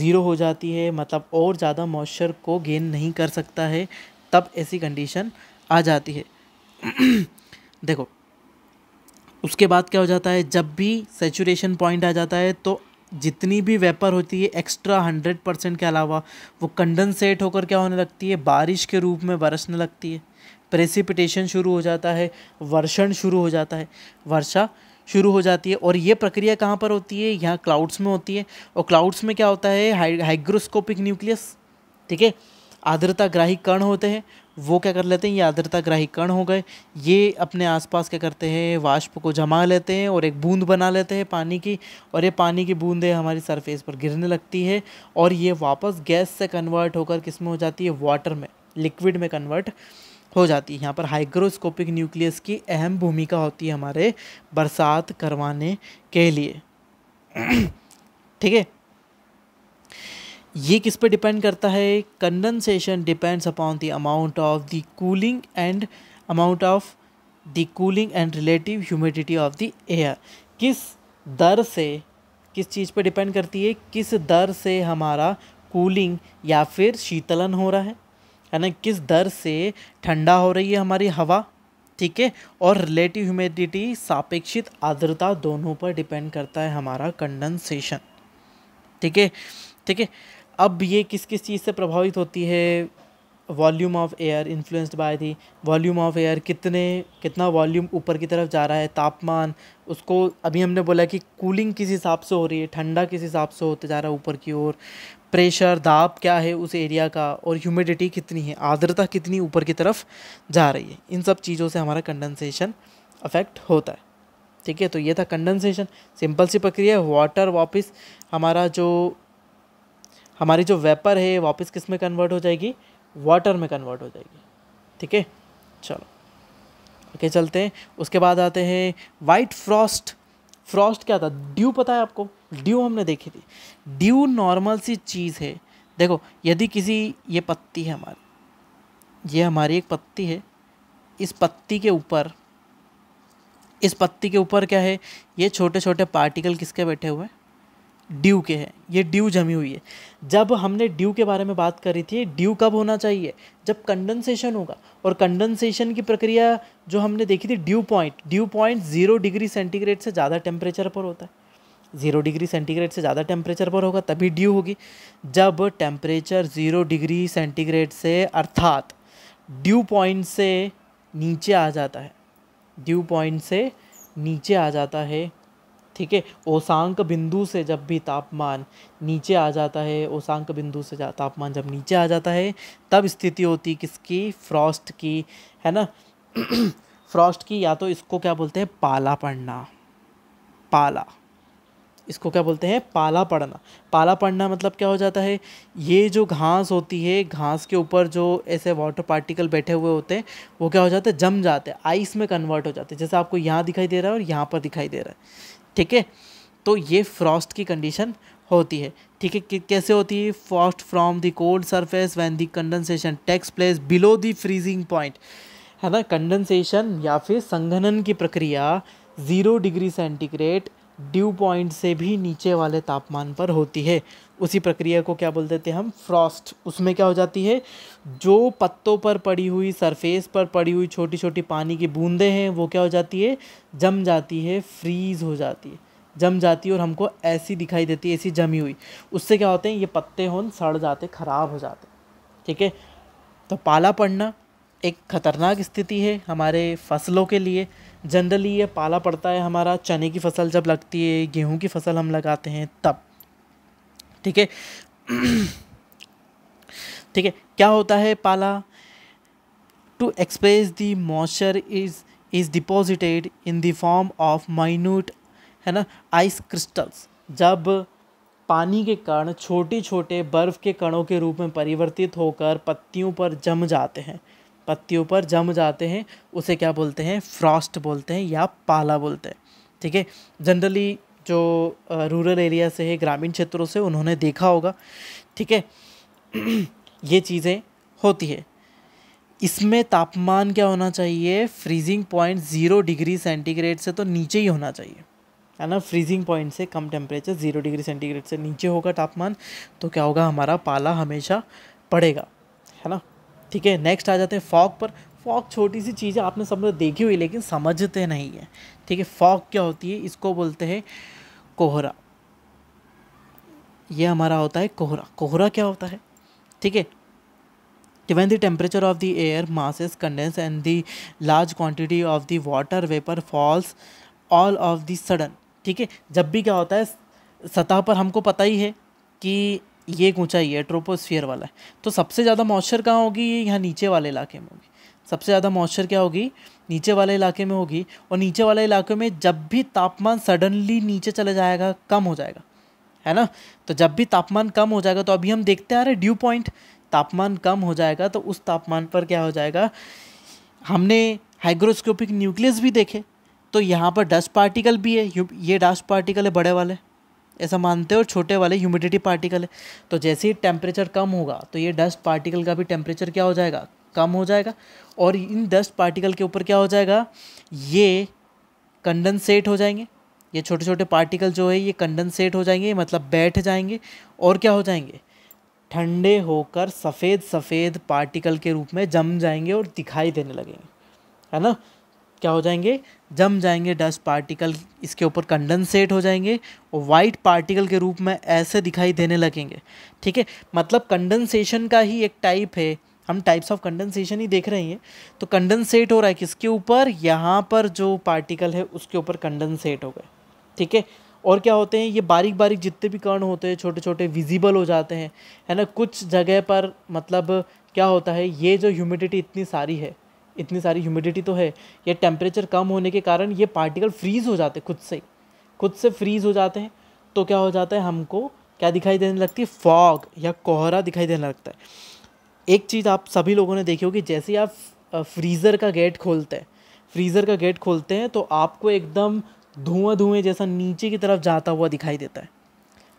ज़ीरो हो जाती है मतलब और ज़्यादा मॉइस्चर को गेन नहीं कर सकता है तब ऐसी कंडीशन आ जाती है देखो उसके बाद क्या हो जाता है जब भी सेचुरेशन पॉइंट आ जाता है तो जितनी भी वेपर होती है एक्स्ट्रा हंड्रेड परसेंट के अलावा वो कंडनसेट होकर क्या होने लगती है बारिश के रूप में बरसने लगती है प्रेसिपिटेशन शुरू हो जाता है वर्षण शुरू हो जाता है वर्षा शुरू हो जाती है और ये प्रक्रिया कहाँ पर होती है यहाँ क्लाउड्स में होती है और क्लाउड्स में क्या होता है हाइग्रोस्कोपिक न्यूक्लियस ठीक है आर्द्रता ग्राही कण होते हैं वो क्या कर लेते हैं ये ग्राही कण हो गए ये अपने आसपास क्या करते हैं वाष्प को जमा लेते हैं और एक बूंद बना लेते हैं पानी की और ये पानी की बूंदें हमारी सरफेस पर गिरने लगती है और ये वापस गैस से कन्वर्ट होकर किस में हो जाती है वाटर में लिक्विड में कन्वर्ट हो जाती है यहाँ पर हाइग्रोस्कोपिक न्यूक्लियस की अहम भूमिका होती है हमारे बरसात करवाने के लिए ठीक है ये किस पे डिपेंड करता है condensation depends upon the amount of the cooling and amount of the cooling and relative humidity of the air किस दर से किस चीज़ पे डिपेंड करती है किस दर से हमारा कूलिंग या फिर शीतलन हो रहा है है ना किस दर से ठंडा हो रही है हमारी हवा ठीक है और रिलेटिव ह्यूमिडिटी सापेक्षित आर्द्रता दोनों पर डिपेंड करता है हमारा कंडेंसेशन ठीक है ठीक है अब ये किस किस चीज़ से प्रभावित होती है volume of air influenced by the volume of air कितने कितना वॉल्यूम ऊपर की तरफ जा रहा है तापमान उसको अभी हमने बोला कि कूलिंग किस हिसाब से हो रही है ठंडा किस हिसाब से होते जा रहा है ऊपर की ओर प्रेशर दाब क्या है उस एरिया का और ह्यूमिडिटी कितनी है आर्द्रता कितनी ऊपर की तरफ जा रही है इन सब चीज़ों से हमारा कंडेंसेशन अफेक्ट होता है ठीक है तो ये था कंडेंसेशन सिंपल सी प्रक्रिया है वाटर वापस हमारा जो हमारी जो वेपर है वापस किस में कन्वर्ट हो जाएगी वाटर में कन्वर्ट हो जाएगी ठीक है चलो ओके चलते हैं उसके बाद आते हैं वाइट फ्रॉस्ट फ्रॉस्ट क्या था ड्यू पता है आपको ड्यू हमने देखी थी ड्यू नॉर्मल सी चीज़ है देखो यदि किसी ये पत्ती है हमारी ये हमारी एक पत्ती है इस पत्ती के ऊपर इस पत्ती के ऊपर क्या है ये छोटे छोटे पार्टिकल किसके बैठे हुए हैं ड्यू के हैं ये ड्यू जमी हुई है जब हमने ड्यू के बारे में बात करी थी ड्यू कब होना चाहिए जब कंडेंसेशन होगा और कंडेंसेशन की प्रक्रिया जो हमने देखी थी dew point dew point zero degree centigrade से ज़्यादा टेम्परेचर पर होता है ज़ीरो डिग्री सेंटीग्रेड से ज़्यादा टेम्परेचर पर होगा तभी ड्यू होगी जब टेम्परेचर ज़ीरो डिग्री सेंटीग्रेड से अर्थात ड्यू पॉइंट से नीचे आ जाता है ड्यू पॉइंट से नीचे आ जाता है ठीक है ओसांक बिंदु से जब भी तापमान नीचे आ जाता है ओसांक बिंदु से तापमान जब नीचे आ जाता है तब स्थिति होती किसकी फ्रॉस्ट की है ना फ्रॉस्ट की या तो इसको क्या बोलते हैं पाला पड़ना पाला इसको क्या बोलते हैं पाला पड़ना पाला पड़ना मतलब क्या हो जाता है ये जो घास होती है घास के ऊपर जो ऐसे वाटर पार्टिकल बैठे हुए होते हैं वो क्या हो जाते हैं जम जाते हैं आइस में कन्वर्ट हो जाते हैं जैसे आपको यहाँ दिखाई दे रहा है और यहाँ पर दिखाई दे रहा है ठीक है तो ये फ्रॉस्ट की कंडीशन होती है ठीक है कैसे होती है frost from the cold surface when the condensation takes place below the freezing point है ना कंडेंसेशन या फिर संघनन की प्रक्रिया zero degree centigrade dew point से भी नीचे वाले तापमान पर होती है उसी प्रक्रिया को क्या बोल देते हैं हम फ्रॉस्ट उसमें क्या हो जाती है जो पत्तों पर पड़ी हुई सरफेस पर पड़ी हुई छोटी छोटी पानी की बूंदें हैं वो क्या हो जाती है जम जाती है फ्रीज़ हो जाती है जम जाती है और हमको ऐसी दिखाई देती है ऐसी जमी हुई उससे क्या होते हैं ये पत्ते हों सड़ जाते ख़राब हो जाते ठीक है तो पाला पड़ना एक ख़तरनाक स्थिति है हमारे फसलों के लिए जनरली ये पाला पड़ता है हमारा चने की फसल जब लगती है गेहूं की फसल हम लगाते हैं तब ठीक है ठीक है क्या होता है पाला to express the moisture is is deposited in the form of minute है ना आइस क्रिस्टल्स जब पानी के कण छोटे छोटे बर्फ़ के कणों के रूप में परिवर्तित होकर पत्तियों पर जम जाते हैं पत्तियों पर जम जाते हैं उसे क्या बोलते हैं फ्रॉस्ट बोलते हैं या पाला बोलते हैं ठीक है जनरली जो रूरल एरिया से है ग्रामीण क्षेत्रों से उन्होंने देखा होगा ठीक है ये चीज़ें होती है इसमें तापमान क्या होना चाहिए freezing point zero degree centigrade से तो नीचे ही होना चाहिए है ना फ्रीजिंग पॉइंट से कम टेम्परेचर ज़ीरो डिग्री सेंटीग्रेड से नीचे होगा तापमान तो क्या होगा हमारा पाला हमेशा पड़ेगा है ना ठीक है नेक्स्ट आ जाते हैं फॉग पर फॉग छोटी सी चीज़ है आपने सब लोग देखी हुई लेकिन समझते नहीं है ठीक है फॉग क्या होती है इसको बोलते हैं कोहरा ये हमारा होता है कोहरा कोहरा क्या होता है ठीक है कि when the temperature of the air mass is condensed and the large quantity of the water vapor falls all of ठीक है जब भी क्या होता है सतह पर हमको पता ही है कि ये ऊँचाई ऊंचाई है ट्रोपोस्फियर वाला है तो सबसे ज़्यादा मॉइस्चर कहाँ होगी यहाँ नीचे वाले इलाके में होगी सबसे ज़्यादा मॉइस्चर क्या होगी नीचे वाले इलाके में होगी और नीचे वाले इलाके में जब भी तापमान सडनली नीचे चला जाएगा कम हो जाएगा है ना तो जब भी तापमान कम हो जाएगा तो अभी हम देखते आ रहे ड्यू पॉइंट तापमान कम हो जाएगा तो उस तापमान पर क्या हो जाएगा हमने हाइग्रोस्कोपिक न्यूक्लियस भी देखे तो यहाँ पर डस्ट पार्टिकल भी है ये डस्ट पार्टिकल है बड़े वाले ऐसा मानते हैं और छोटे वाले ह्यूमिडिटी पार्टिकल है तो जैसे ही टेम्परेचर कम होगा तो ये डस्ट पार्टिकल का भी टेम्परेचर क्या हो जाएगा कम हो जाएगा और इन डस्ट पार्टिकल के ऊपर क्या हो जाएगा ये कंडनसेट हो जाएंगे ये छोटे छोटे पार्टिकल जो है ये कंडनसेट हो जाएंगे मतलब बैठ जाएंगे और क्या हो जाएंगे ठंडे होकर सफ़ेद सफ़ेद पार्टिकल के रूप में जम जाएंगे और दिखाई देने लगेंगे है ना क्या हो जाएंगे जम जाएंगे डस्ट पार्टिकल इसके ऊपर कंडेंसेट हो जाएंगे और वाइट पार्टिकल के रूप में ऐसे दिखाई देने लगेंगे ठीक है मतलब कंडेंसेशन का ही एक टाइप है हम टाइप्स ऑफ कंडेंसेशन ही देख रहे हैं तो कंडेंसेट हो रहा है किसके ऊपर यहाँ पर जो पार्टिकल है उसके ऊपर कंडेंसेट हो गए ठीक है और क्या होते हैं ये बारीक बारीक जितने भी कर्ण होते हैं छोटे छोटे विजिबल हो जाते हैं है ना कुछ जगह पर मतलब क्या होता है ये जो ह्यूमिडिटी इतनी सारी है इतनी सारी ह्यूमिडिटी तो है या टेम्परेचर कम होने के कारण ये पार्टिकल फ्रीज़ हो जाते खुद से खुद से फ्रीज़ हो जाते हैं तो क्या हो जाता है हमको क्या दिखाई देने लगती है फॉग या कोहरा दिखाई देने लगता है एक चीज़ आप सभी लोगों ने देखी होगी जैसे आप फ्रीज़र का गेट खोलते हैं फ्रीज़र का गेट खोलते हैं तो आपको एकदम धुआं धुएँ जैसा नीचे की तरफ जाता हुआ दिखाई देता है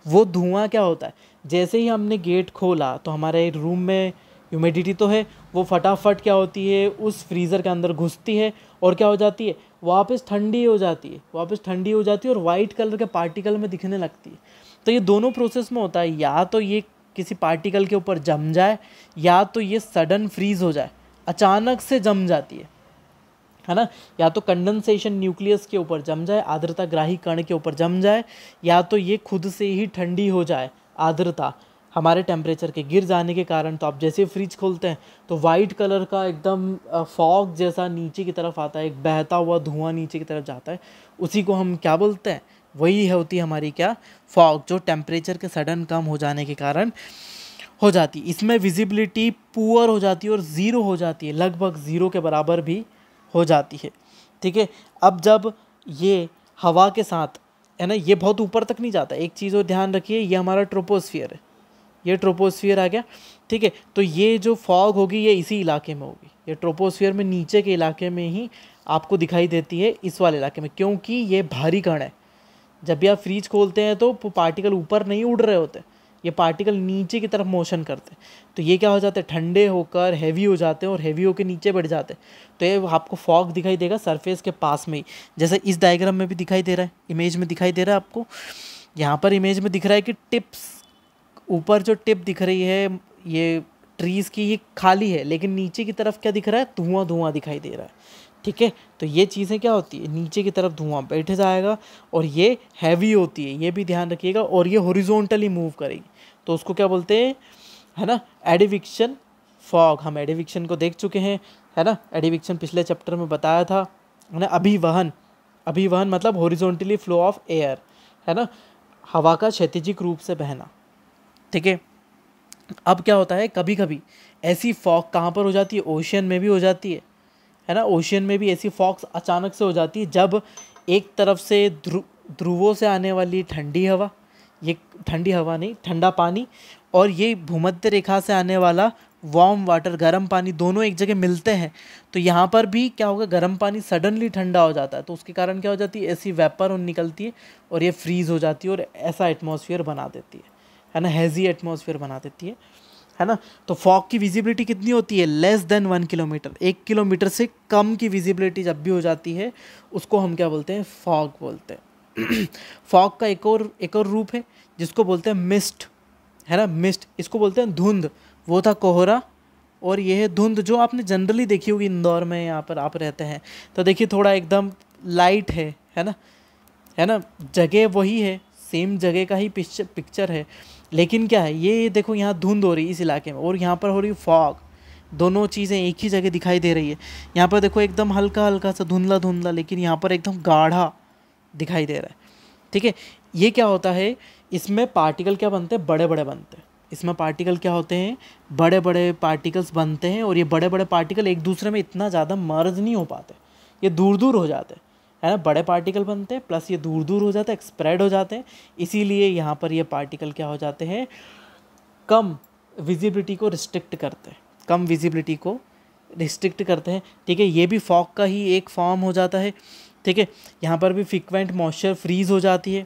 वो धुआं क्या होता है जैसे ही हमने गेट खोला तो हमारे रूम में ह्यूमिडिटी तो है वो फटाफट क्या होती है उस फ्रीज़र के अंदर घुसती है और क्या हो जाती है वापस ठंडी हो जाती है वापस ठंडी हो जाती है और वाइट कलर के पार्टिकल में दिखने लगती है तो ये दोनों प्रोसेस में होता है या तो ये किसी पार्टिकल के ऊपर जम जाए या तो ये सडन फ्रीज हो जाए अचानक से जम जाती है है ना या तो कंडेंसेशन न्यूक्लियस के ऊपर जम जाए आर्द्रता ग्राही कण के ऊपर जम जाए या तो ये खुद से ही ठंडी हो जाए आर्द्रता हमारे टेम्परेचर के गिर जाने के कारण तो आप जैसे फ्रिज खोलते हैं तो वाइट कलर का एकदम फॉग जैसा नीचे की तरफ आता है एक बहता हुआ धुआं नीचे की तरफ जाता है उसी को हम क्या बोलते हैं वही होती है हमारी क्या फॉग जो टेम्परेचर के सडन कम हो जाने के कारण हो जाती इसमें विजिबिलिटी पुअर हो जाती है और ज़ीरो हो जाती है लगभग ज़ीरो के बराबर भी हो जाती है ठीक है अब जब ये हवा के साथ है ना ये बहुत ऊपर तक नहीं जाता एक चीज़ और ध्यान रखिए ये हमारा ट्रोपोस्फियर है ये ट्रोपोस्फियर आ गया ठीक है तो ये जो फॉग होगी ये इसी इलाके में होगी ये ट्रोपोस्फियर में नीचे के इलाके में ही आपको दिखाई देती है इस वाले इलाके में क्योंकि ये भारी कण है जब भी आप फ्रीज खोलते हैं तो पार्टिकल ऊपर नहीं उड़ रहे होते ये पार्टिकल नीचे की तरफ मोशन करते तो ये क्या हो जाते हैं ठंडे होकर हैवी हो जाते हैं और हैवी होकर नीचे बढ़ जाते तो ये आपको फॉग दिखाई देगा सरफेस के पास में ही जैसे इस डायग्राम में भी दिखाई दे रहा है इमेज में दिखाई दे रहा है आपको यहाँ पर इमेज में दिख रहा है कि टिप्स ऊपर जो टिप दिख रही है ये ट्रीज़ की ये खाली है लेकिन नीचे की तरफ क्या दिख रहा है धुआं धुआं दिखाई दे रहा है ठीक है तो ये चीज़ें क्या होती है नीचे की तरफ धुआं बैठ जाएगा और ये हैवी होती है ये भी ध्यान रखिएगा और ये हॉरिजॉन्टली मूव करेगी तो उसको क्या बोलते हैं है ना एडिविक्शन फॉग हम एडिविक्शन को देख चुके हैं है ना एडिविक्शन पिछले चैप्टर में बताया था है ना अभिवहन अभिवहन मतलब हॉरिजॉन्टली फ्लो ऑफ एयर है ना हवा का क्षतिजिक रूप से बहना ठीक है अब क्या होता है कभी कभी ऐसी फॉग कहाँ पर हो जाती है ओशियन में भी हो जाती है है ना ओशियन में भी ऐसी फॉक्स अचानक से हो जाती है जब एक तरफ से ध्रुव ध्रुवों से आने वाली ठंडी हवा ये ठंडी हवा नहीं ठंडा पानी और ये भूमध्य रेखा से आने वाला वार्म वाटर गर्म पानी दोनों एक जगह मिलते हैं तो यहाँ पर भी क्या होगा गर्म पानी सडनली ठंडा हो जाता है तो उसके कारण क्या हो जाती है ऐसी वेपर निकलती है और ये फ्रीज़ हो जाती है और ऐसा एटमोसफियर बना देती है है ना हैज़ी एटमोसफियर बना देती है है ना तो फॉग की विजिबिलिटी कितनी होती है लेस देन वन किलोमीटर एक किलोमीटर से कम की विजिबिलिटी जब भी हो जाती है उसको हम क्या बोलते हैं फॉग बोलते हैं फॉग का एक और एक और रूप है जिसको बोलते हैं मिस्ट है ना मिस्ट इसको बोलते हैं धुंध वो था कोहरा और यह है धुंध जो आपने जनरली देखी होगी इंदौर में यहाँ पर आप रहते हैं तो देखिए थोड़ा एकदम लाइट है है ना है ना जगह वही है सेम जगह का ही पिक्चर पिक्चर है लेकिन क्या है ये देखो यहाँ धुंध हो रही है इस इलाके में और यहाँ पर हो रही फॉग दोनों चीज़ें एक ही जगह दिखाई दे रही है यहाँ पर देखो एकदम हल्का हल्का सा धुंधला धुंधला लेकिन यहाँ पर एकदम गाढ़ा दिखाई दे रहा है ठीक है ये क्या होता है इसमें पार्टिकल क्या बनते हैं बड़े बड़े बनते हैं इसमें पार्टिकल क्या होते हैं बड़े बड़े पार्टिकल्स बनते हैं और ये बड़े बड़े पार्टिकल एक दूसरे में इतना ज़्यादा मर्ज नहीं हो पाते ये दूर दूर हो जाते हैं है ना बड़े पार्टिकल बनते हैं प्लस ये दूर दूर हो जाते हैं एक्सप्रेड हो जाते हैं इसीलिए यहाँ पर ये पार्टिकल क्या हो जाते हैं कम विजिबिलिटी को रिस्ट्रिक्ट करते हैं कम विजिबिलिटी को रिस्ट्रिक्ट करते हैं ठीक है ये भी फॉक का ही एक फॉर्म हो जाता है ठीक है यहाँ पर भी फ्रिक्वेंट मॉइस्चर फ्रीज हो जाती है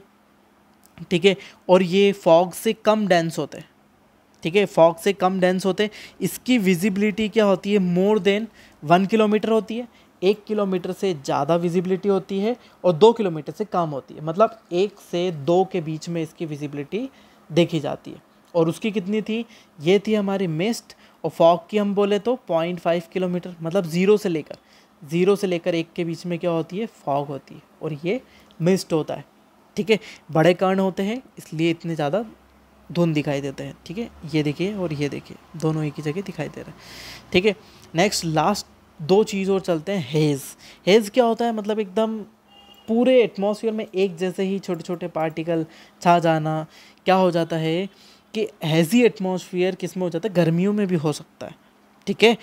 ठीक है और ये फॉग से कम डेंस होते हैं ठीक है फॉग से कम डेंस होते हैं इसकी विजिबिलिटी क्या होती है मोर देन वन किलोमीटर होती है एक किलोमीटर से ज़्यादा विजिबिलिटी होती है और दो किलोमीटर से कम होती है मतलब एक से दो के बीच में इसकी विजिबिलिटी देखी जाती है और उसकी कितनी थी ये थी हमारी मिस्ट और फॉग की हम बोले तो पॉइंट फाइव किलोमीटर मतलब ज़ीरो से लेकर ज़ीरो से लेकर एक के बीच में क्या होती है फॉग होती है और ये मिस्ट होता है ठीक है बड़े कर्ण होते हैं इसलिए इतने ज़्यादा धुंध दिखाई देते हैं ठीक है ये देखिए और ये देखिए दोनों एक ही जगह दिखाई दे रहे हैं ठीक है नेक्स्ट लास्ट दो चीज़ और चलते हैं हेज़ हेज़ क्या होता है मतलब एकदम पूरे एटमॉस्फेयर में एक जैसे ही छोटे छोटे पार्टिकल छा जाना क्या हो जाता है कि हेज़ी एटमॉस्फेयर किस में हो जाता है गर्मियों में भी हो सकता है ठीक है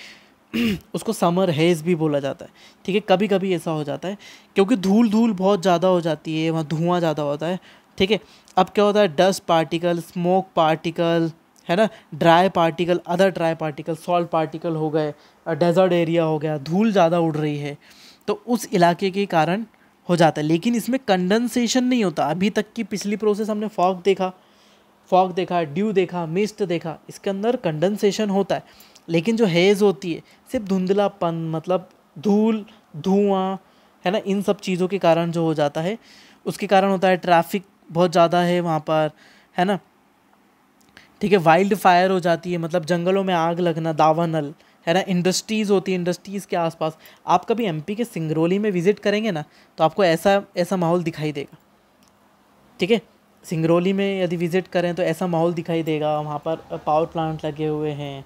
उसको समर हेज़ भी बोला जाता है ठीक है कभी कभी ऐसा हो जाता है क्योंकि धूल धूल बहुत ज़्यादा हो जाती है वहाँ धुआँ ज़्यादा होता है ठीक है अब क्या होता है डस्ट पार्टिकल स्मोक पार्टिकल है ना dry particle other dry particle salt particle हो गए डेजर्ट एरिया हो गया धूल ज़्यादा उड़ रही है तो उस इलाके के कारण हो जाता है लेकिन इसमें कंडेंसेशन नहीं होता अभी तक की पिछली प्रोसेस हमने फॉग देखा फॉग देखा ड्यू देखा मिस्ट देखा इसके अंदर कंडेंसेशन होता है लेकिन जो हेज़ होती है सिर्फ धुंधलापन मतलब धूल धुआं है ना इन सब चीज़ों के कारण जो हो जाता है उसके कारण होता है ट्रैफिक बहुत ज़्यादा है वहाँ पर है ना ठीक है वाइल्ड फायर हो जाती है मतलब जंगलों में आग लगना दावानल है ना इंडस्ट्रीज़ होती है इंडस्ट्रीज़ के आसपास आप कभी एमपी के सिंगरौली में विज़िट करेंगे ना तो आपको ऐसा ऐसा माहौल दिखाई देगा ठीक है सिंगरौली में यदि विज़िट करें तो ऐसा माहौल दिखाई देगा वहाँ पर पावर प्लांट लगे हुए हैं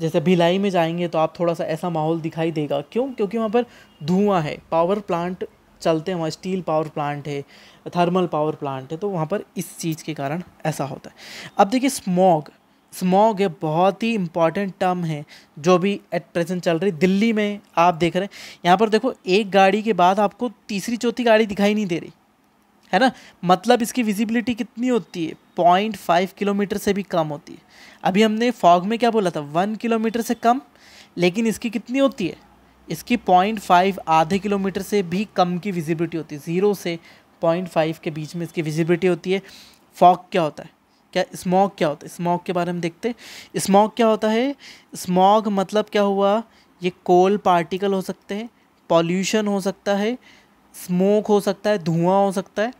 जैसे भिलाई में जाएंगे तो आप थोड़ा सा ऐसा माहौल दिखाई देगा क्यों क्योंकि वहाँ पर धुआं है पावर प्लांट चलते हैं वहाँ स्टील पावर प्लांट है थर्मल पावर प्लांट है तो वहाँ पर इस चीज़ के कारण ऐसा होता है अब देखिए स्मॉग स्मॉग है बहुत ही इंपॉर्टेंट टर्म है जो भी एट प्रेजेंट चल रही दिल्ली में आप देख रहे हैं यहाँ पर देखो एक गाड़ी के बाद आपको तीसरी चौथी गाड़ी दिखाई नहीं दे रही है ना मतलब इसकी विजिबिलिटी कितनी होती है पॉइंट फाइव किलोमीटर से भी कम होती है अभी हमने फॉग में क्या बोला था वन किलोमीटर से कम लेकिन इसकी कितनी होती है इसकी पॉइंट फाइव आधे किलोमीटर से भी कम की विजिबिलिटी होती है ज़ीरो से पॉइंट फाइव के बीच में इसकी विजिबिलिटी होती है फॉग क्या होता है क्या स्मॉग क्या होता है स्मॉग के बारे में देखते हैं स्मॉग क्या होता है स्मॉग मतलब क्या हुआ ये कोल पार्टिकल हो सकते हैं पॉल्यूशन हो सकता है स्मोक हो सकता है धुआं हो सकता है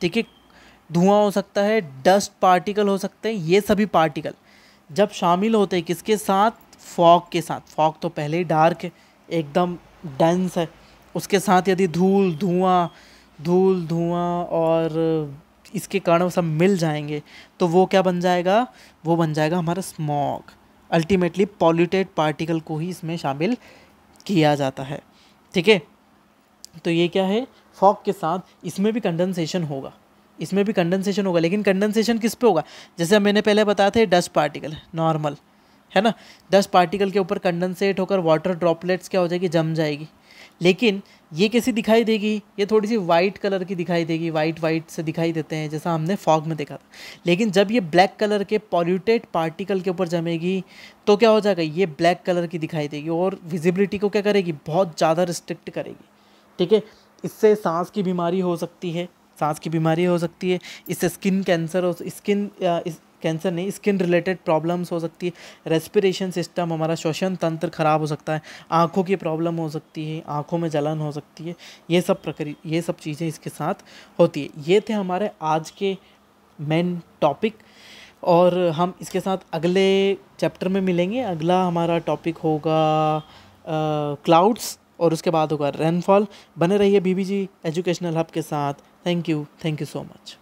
ठीक है धुआं हो सकता है डस्ट पार्टिकल हो सकते हैं ये सभी पार्टिकल जब शामिल होते हैं किसके साथ फॉग के साथ फॉग तो पहले ही डार्क है एकदम डेंस है उसके साथ यदि धूल धुआं धूल धुआं और इसके कारण वो सब मिल जाएंगे तो वो क्या बन जाएगा वो बन जाएगा हमारा स्मॉग अल्टीमेटली पॉल्यूटेड पार्टिकल को ही इसमें शामिल किया जाता है ठीक है तो ये क्या है फॉग के साथ इसमें भी कंडेंसेशन होगा इसमें भी कंडेंसेशन होगा लेकिन कंडेंसेशन किस पे होगा जैसे मैंने पहले बताया था डस्ट पार्टिकल नॉर्मल है ना डस्ट पार्टिकल के ऊपर कंडेंसेट होकर वाटर ड्रॉपलेट्स क्या हो जाएगी जम जाएगी लेकिन ये कैसी दिखाई देगी ये थोड़ी सी वाइट कलर की दिखाई देगी वाइट वाइट से दिखाई देते हैं जैसा हमने फॉग में देखा था लेकिन जब ये ब्लैक कलर के पॉल्यूटेड पार्टिकल के ऊपर जमेगी तो क्या हो जाएगा ये ब्लैक कलर की दिखाई देगी और विजिबिलिटी को क्या करेगी बहुत ज़्यादा रिस्ट्रिक्ट करेगी ठीक है इससे सांस की बीमारी हो सकती है सांस की बीमारी हो सकती है इससे स्किन कैंसर हो स्किन इस कैंसर नहीं स्किन रिलेटेड प्रॉब्लम्स हो सकती है रेस्पिरेशन सिस्टम हमारा श्वसन तंत्र खराब हो सकता है आँखों की प्रॉब्लम हो सकती है आँखों में जलन हो सकती है ये सब प्रक्रिया ये सब चीज़ें इसके साथ होती है ये थे हमारे आज के मेन टॉपिक और हम इसके साथ अगले चैप्टर में मिलेंगे अगला हमारा टॉपिक होगा क्लाउड्स और उसके बाद होगा रेनफॉल बने रहिए बीबीजी एजुकेशनल हब के साथ thank you thank you so much